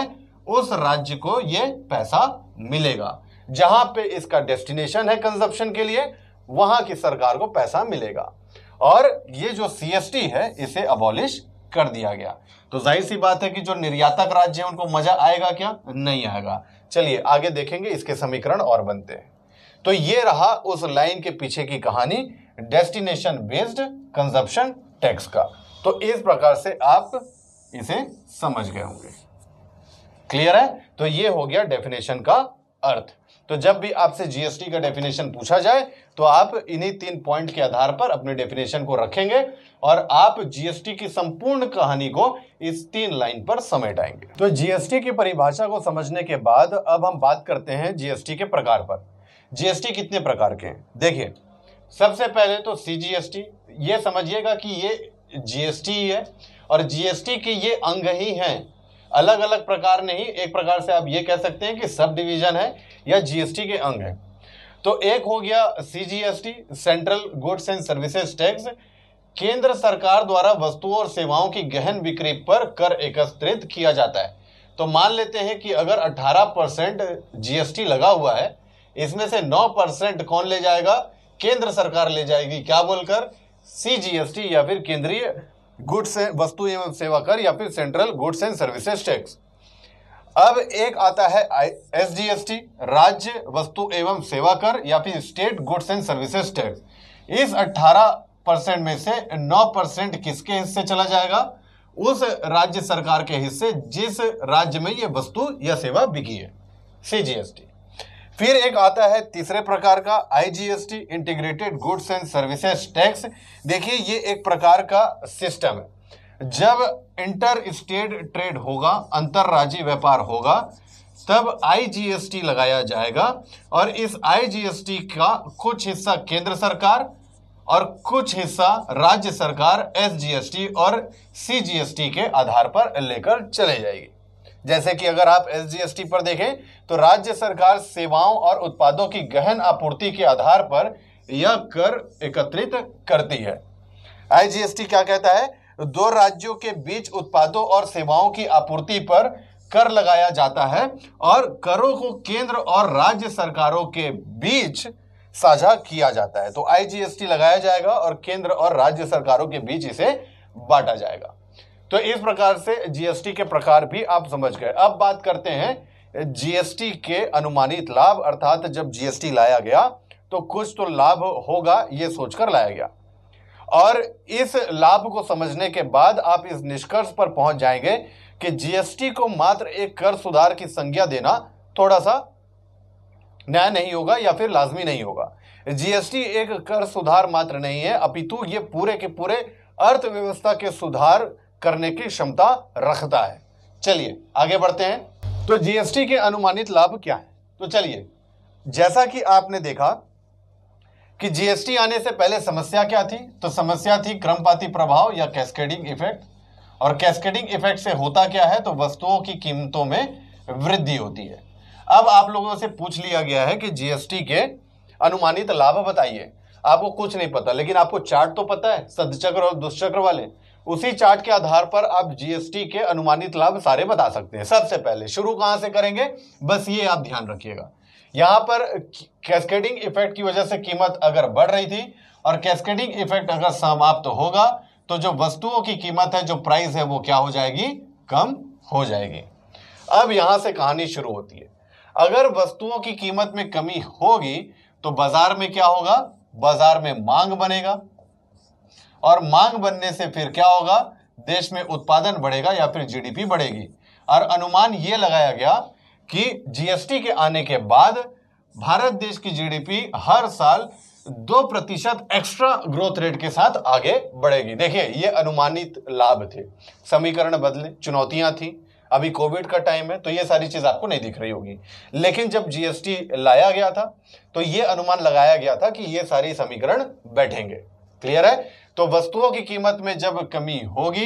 उस राज्य को यह पैसा मिलेगा जहां पे इसका डेस्टिनेशन है कंजप्शन के लिए वहां की सरकार को पैसा मिलेगा और ये जो सीएसटी है इसे अबॉलिश कर दिया गया तो जाहिर सी बात है कि जो निर्यातक राज्य है उनको मजा आएगा क्या नहीं आएगा चलिए आगे देखेंगे इसके समीकरण और बनते हैं तो ये रहा उस लाइन के पीछे की कहानी डेस्टिनेशन बेस्ड कंजप्शन टैक्स का तो इस प्रकार से आप इसे समझ गए होंगे क्लियर है तो ये हो गया डेफिनेशन का अर्थ तो जब भी आपसे जीएसटी का डेफिनेशन पूछा जाए तो आप इन्हीं तीन पॉइंट के आधार पर अपने डेफिनेशन को रखेंगे और आप जीएसटी की संपूर्ण कहानी को इस तीन लाइन पर समेट आएंगे तो जीएसटी की परिभाषा को समझने के बाद अब हम बात करते हैं जीएसटी के प्रकार पर जीएसटी कितने प्रकार के हैं देखिए सबसे पहले तो सी जी ये समझिएगा कि ये जीएसटी है और जीएसटी के ये अंग ही हैं अलग अलग प्रकार नहीं एक प्रकार से आप ये कह सकते हैं कि सब डिवीजन है या जीएसटी के अंग है तो एक हो गया CGST central goods and services tax केंद्र सरकार द्वारा वस्तुओं और सेवाओं की गहन बिक्री पर कर एकत्रित किया जाता है तो मान लेते हैं कि अगर 18 परसेंट जीएसटी लगा हुआ है इसमें से 9 परसेंट कौन ले जाएगा केंद्र सरकार ले जाएगी क्या बोलकर सी जीएसटी या फिर केंद्रीय गुड्स वस्तु एवं सेवा कर या फिर central goods and services tax अब एक आता है एस जी एस टी राज्य वस्तु एवं सेवा कर या फिर state goods and services tax इस 18 परसेंट में से 9 परसेंट किसके हिस्से चला जाएगा उस राज्य सरकार के हिस्से जिस राज्य में ये वस्तु या सेवा बिकी है सी जी एस टी फिर एक आता है तीसरे प्रकार का IGST integrated goods and services tax देखिए ये एक प्रकार का सिस्टम है जब इंटर स्टेट ट्रेड होगा अंतर्राज्यीय व्यापार होगा तब आईजीएसटी लगाया जाएगा और इस आईजीएसटी का कुछ हिस्सा केंद्र सरकार और कुछ हिस्सा राज्य सरकार एसजीएसटी और सीजीएसटी के आधार पर लेकर चले जाएगी जैसे कि अगर आप एसजीएसटी पर देखें तो राज्य सरकार सेवाओं और उत्पादों की गहन आपूर्ति के आधार पर यह कर एकत्रित करती है आईजीएसटी क्या कहता है दो राज्यों के बीच उत्पादों और सेवाओं की आपूर्ति पर कर लगाया जाता है और करों को केंद्र और राज्य सरकारों के बीच साझा किया जाता है तो आईजीएसटी लगाया जाएगा और केंद्र और राज्य सरकारों के बीच इसे बांटा जाएगा तो इस प्रकार से जीएसटी के प्रकार भी आप समझ गए अब बात करते हैं जीएसटी के अनुमानित लाभ अर्थात जब जीएसटी लाया गया तो कुछ तो लाभ होगा ये सोचकर लाया गया और इस लाभ को समझने के बाद आप इस निष्कर्ष पर पहुंच जाएंगे कि जीएसटी को मात्र एक कर सुधार की संज्ञा देना थोड़ा सा न्याय नहीं होगा या फिर लाजमी नहीं होगा जीएसटी एक कर सुधार मात्र नहीं है अपितु ये पूरे के पूरे अर्थव्यवस्था के सुधार करने की क्षमता रखता है चलिए आगे बढ़ते हैं तो जीएसटी के अनुमानित लाभ क्या है तो चलिए जैसा कि आपने देखा कि जीएसटी आने से पहले समस्या क्या थी तो समस्या थी क्रमपाती प्रभाव या कैस्केडिंग इफेक्ट और कैस्केडिंग इफेक्ट से होता क्या है तो वस्तुओं की कीमतों में वृद्धि होती है अब आप लोगों से पूछ लिया गया है कि जीएसटी के अनुमानित लाभ बताइए आपको कुछ नहीं पता लेकिन आपको चार्ट तो पता है सदचक्र और दुष्चक्र वाले उसी चार्ट के आधार पर आप जीएसटी के अनुमानित लाभ सारे बता सकते हैं सबसे पहले शुरू कहां से करेंगे बस ये आप ध्यान रखिएगा यहां पर कैस्केडिंग इफेक्ट की वजह से कीमत अगर बढ़ रही थी और कैस्केडिंग इफेक्ट अगर समाप्त तो होगा तो जो वस्तुओं की कीमत है जो प्राइस है वो क्या हो जाएगी कम हो जाएगी अब यहां से कहानी शुरू होती है अगर वस्तुओं की कीमत में कमी होगी तो बाजार में क्या होगा बाजार में मांग बनेगा और मांग बनने से फिर क्या होगा देश में उत्पादन बढ़ेगा या फिर जीडीपी बढ़ेगी और अनुमान ये लगाया गया कि जीएसटी के आने के बाद भारत देश की जीडीपी हर साल दो प्रतिशत एक्स्ट्रा ग्रोथ रेट के साथ आगे बढ़ेगी देखिए ये अनुमानित लाभ थे समीकरण बदले चुनौतियां थी अभी कोविड का टाइम है तो ये सारी चीज आपको नहीं दिख रही होगी लेकिन जब जीएसटी लाया गया था तो ये अनुमान लगाया गया था कि ये सारी समीकरण बैठेंगे क्लियर है तो वस्तुओं की कीमत में जब कमी होगी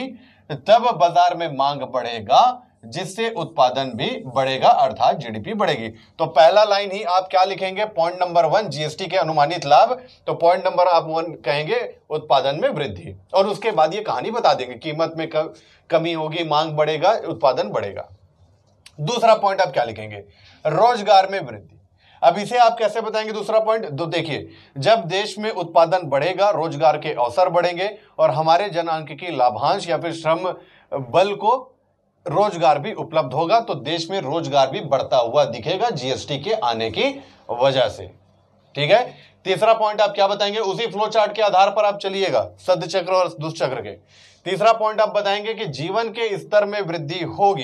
तब बाजार में मांग बढ़ेगा जिससे उत्पादन भी बढ़ेगा अर्थात जीडीपी बढ़ेगी तो पहला लाइन ही आप क्या लिखेंगे पॉइंट नंबर वन जीएसटी के अनुमानित लाभ तो पॉइंट नंबर आप वन कहेंगे उत्पादन में वृद्धि और उसके बाद ये कहानी बता देंगे कीमत में कमी होगी मांग बढ़ेगा उत्पादन बढ़ेगा दूसरा पॉइंट आप क्या लिखेंगे रोजगार में वृद्धि अब इसे आप कैसे बताएंगे दूसरा पॉइंट तो देखिए जब देश में उत्पादन बढ़ेगा रोजगार के अवसर बढ़ेंगे और हमारे जनांक की लाभांश या फिर श्रम बल को रोजगार भी उपलब्ध होगा तो देश में रोजगार भी बढ़ता हुआ दिखेगा जीएसटी के आने की वजह से ठीक है तीसरा पॉइंट आप क्या बताएंगे उसी फ्लो चार्ट के आधार पर आप चलिएगा सद चक्र और दुष्चक्र के तीसरा पॉइंट आप बताएंगे कि जीवन के स्तर में वृद्धि होगी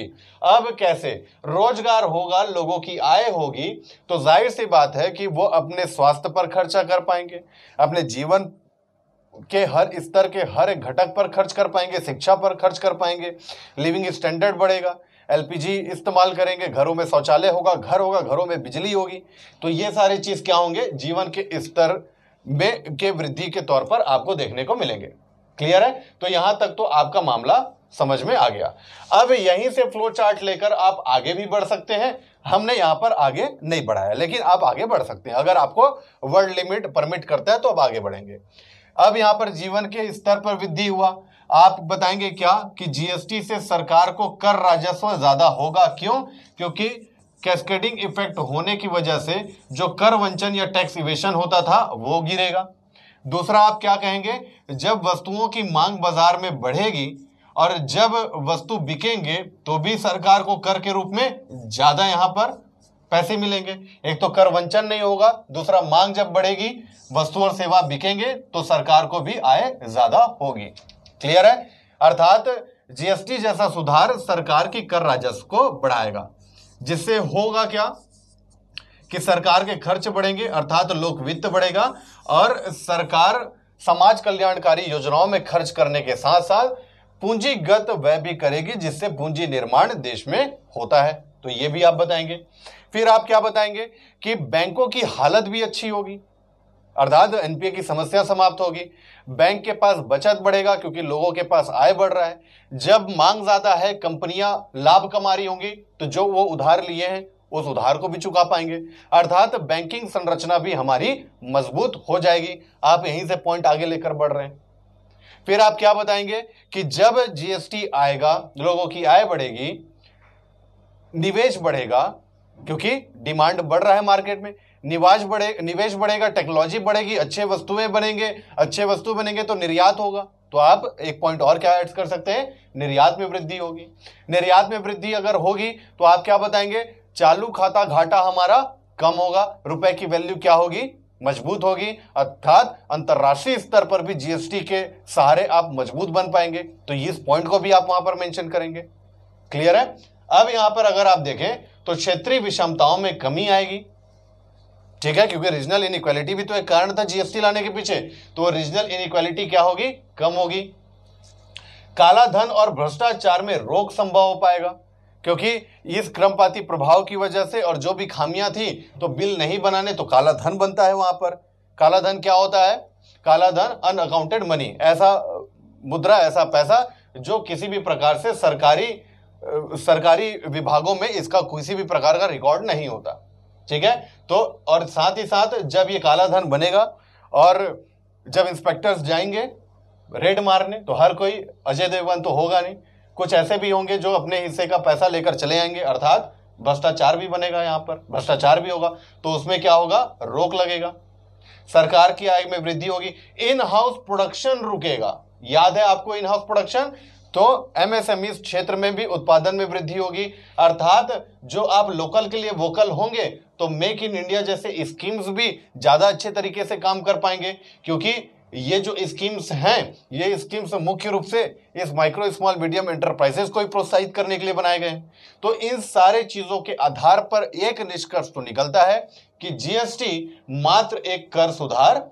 अब कैसे रोजगार होगा लोगों की आय होगी तो जाहिर सी बात है कि वो अपने स्वास्थ्य पर खर्चा कर पाएंगे अपने जीवन के हर स्तर के हर एक घटक पर खर्च कर पाएंगे शिक्षा पर खर्च कर पाएंगे लिविंग स्टैंडर्ड बढ़ेगा एलपीजी इस्तेमाल करेंगे घरों में शौचालय होगा घर होगा घरों में बिजली होगी तो ये सारी चीज़ क्या होंगे जीवन के स्तर में के वृद्धि के तौर पर आपको देखने को मिलेंगे क्लियर है तो यहां तक तो आपका मामला समझ में आ गया अब यहीं से फ्लो चार्ट लेकर आप आगे भी बढ़ सकते हैं हमने यहां पर आगे नहीं बढ़ाया लेकिन आप आगे बढ़ सकते हैं अगर आपको वर्ल्ड लिमिट परमिट करता है तो आप आगे बढ़ेंगे अब यहाँ पर जीवन के स्तर पर वृद्धि हुआ आप बताएंगे क्या कि जीएसटी से सरकार को कर राजस्व ज्यादा होगा क्यों क्योंकि कैस्केडिंग इफेक्ट होने की वजह से जो कर वंचन या टैक्स इवेशन होता था वो गिरेगा दूसरा आप क्या कहेंगे जब वस्तुओं की मांग बाजार में बढ़ेगी और जब वस्तु बिकेंगे तो भी सरकार को कर के रूप में ज्यादा यहां पर पैसे मिलेंगे एक तो कर वंचन नहीं होगा दूसरा मांग जब बढ़ेगी वस्तु और सेवा बिकेंगे तो सरकार को भी आय ज्यादा होगी क्लियर है अर्थात जीएसटी जैसा सुधार सरकार की कर राजस्व को बढ़ाएगा जिससे होगा क्या कि सरकार के खर्च बढ़ेंगे अर्थात लोक वित्त बढ़ेगा और सरकार समाज कल्याणकारी योजनाओं में खर्च करने के साथ साथ पूंजीगत व्यय भी करेगी जिससे पूंजी निर्माण देश में होता है तो ये भी आप बताएंगे फिर आप क्या बताएंगे कि बैंकों की हालत भी अच्छी होगी अर्थात एनपीए की समस्या समाप्त होगी बैंक के पास बचत बढ़ेगा क्योंकि लोगों के पास आय बढ़ रहा है जब मांग ज्यादा है कंपनियां लाभ कमा रही होंगी तो जो वो उधार लिए हैं उस उधार को भी चुका पाएंगे अर्थात बैंकिंग संरचना भी हमारी मजबूत हो जाएगी आप यहीं से पॉइंट आगे लेकर बढ़ रहे हैं फिर आप क्या बताएंगे कि जब जीएसटी आएगा लोगों की आय बढ़ेगी निवेश बढ़ेगा क्योंकि डिमांड बढ़ रहा है मार्केट में निवास बढ़े निवेश बढ़ेगा टेक्नोलॉजी बढ़ेगी अच्छे वस्तुएं बनेंगे अच्छे वस्तु बनेंगे तो निर्यात होगा तो आप एक पॉइंट और क्या ऐड कर सकते हैं निर्यात में वृद्धि होगी निर्यात में वृद्धि अगर होगी तो आप क्या बताएंगे चालू खाता घाटा हमारा कम होगा रुपए की वैल्यू क्या होगी मजबूत होगी अर्थात अंतर्राष्ट्रीय स्तर पर भी जीएसटी के सहारे आप मजबूत बन पाएंगे तो इस पॉइंट को भी आप वहां पर मेंशन करेंगे क्लियर है अब यहां पर अगर आप देखें तो क्षेत्रीय विषमताओं में कमी आएगी ठीक है क्योंकि रीजनल इनक्वालिटी भी तो एक कारण था जीएसटी लाने के पीछे तो रीजनल इनक्वालिटी क्या होगी कम होगी काला धन और भ्रष्टाचार में रोक संभव हो पाएगा क्योंकि इस क्रमपाती प्रभाव की वजह से और जो भी खामियां थी तो बिल नहीं बनाने तो काला धन बनता है वहां पर काला धन क्या होता है काला धन अनअकाउंटेड मनी ऐसा मुद्रा ऐसा पैसा जो किसी भी प्रकार से सरकारी सरकारी विभागों में इसका किसी भी प्रकार का रिकॉर्ड नहीं होता ठीक है तो और साथ ही साथ जब ये काला धन बनेगा और जब इंस्पेक्टर्स जाएंगे रेड मारने तो हर कोई अजय देवगन तो होगा नहीं कुछ ऐसे भी होंगे जो अपने हिस्से का पैसा लेकर चले आएंगे अर्थात भ्रष्टाचार भी बनेगा यहाँ पर भ्रष्टाचार भी होगा तो उसमें क्या होगा रोक लगेगा सरकार की आय में वृद्धि होगी इन हाउस प्रोडक्शन रुकेगा याद है आपको इन हाउस प्रोडक्शन तो एमएसएमई e क्षेत्र में भी उत्पादन में वृद्धि होगी अर्थात जो आप लोकल के लिए वोकल होंगे तो मेक इन इंडिया जैसे स्कीम्स भी ज़्यादा अच्छे तरीके से काम कर पाएंगे क्योंकि ये जो स्कीम्स हैं ये स्कीम्स मुख्य रूप से इस माइक्रो स्मॉल मीडियम एंटरप्राइजेस को ही प्रोत्साहित करने के लिए बनाए गए तो इन सारे चीज़ों के आधार पर एक निष्कर्ष तो निकलता है कि जीएसटी मात्र एक कर सुधार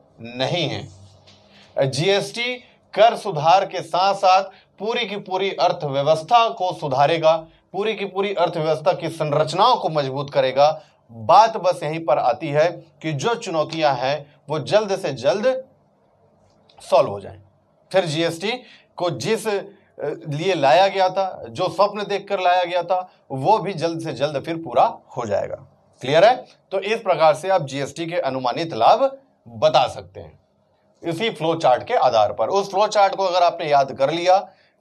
नहीं है जीएसटी कर सुधार के साथ साथ पूरी की पूरी अर्थव्यवस्था को सुधारेगा पूरी की पूरी अर्थव्यवस्था की संरचनाओं को मजबूत करेगा बात बस यहीं पर आती है कि जो चुनौतियां हैं वो जल्द से जल्द सॉल्व हो जाएं फिर जीएसटी को जिस लिए लाया गया था जो स्वप्न देखकर लाया गया था वो भी जल्द से जल्द फिर पूरा हो जाएगा क्लियर है तो इस प्रकार से आप जीएसटी के अनुमानित लाभ बता सकते हैं इसी फ्लो चार्ट के आधार पर उस फ्लो चार्ट को अगर आपने याद कर लिया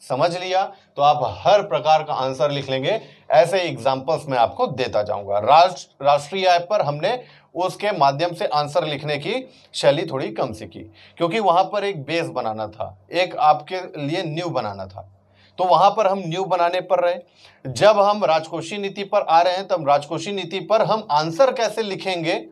समझ लिया तो आप हर प्रकार का आंसर लिख लेंगे ऐसे एग्जाम्पल्स मैं आपको देता जाऊंगा राष्ट्र राष्ट्रीय ऐप पर हमने उसके माध्यम से आंसर लिखने की शैली थोड़ी कम सीखी क्योंकि वहां पर एक बेस बनाना था एक आपके लिए न्यू बनाना था तो वहां पर हम न्यू बनाने पर रहे जब हम राजकोषीय नीति पर आ रहे हैं तब राजकोषीय नीति पर हम आंसर कैसे लिखेंगे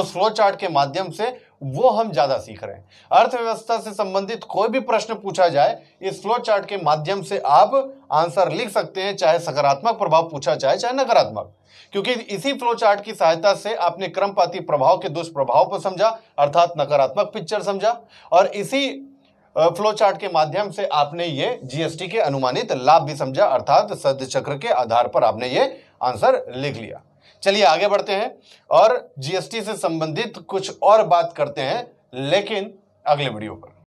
उस फ्लो चार्ट के माध्यम से वो हम ज्यादा सीख रहे हैं अर्थव्यवस्था से संबंधित कोई भी प्रश्न पूछा जाए इस फ्लो चार्ट के माध्यम से आप आंसर लिख सकते हैं चाहे सकारात्मक प्रभाव पूछा जाए चाहे नकारात्मक क्योंकि इसी फ्लो चार्ट की सहायता से आपने क्रमपाती प्रभाव के दुष्प्रभाव को समझा अर्थात नकारात्मक पिक्चर समझा और इसी फ्लो चार्ट के माध्यम से आपने ये जीएसटी के अनुमानित लाभ भी समझा अर्थात सद चक्र के आधार पर आपने ये आंसर लिख लिया चलिए आगे बढ़ते हैं और जीएसटी से संबंधित कुछ और बात करते हैं लेकिन अगले वीडियो पर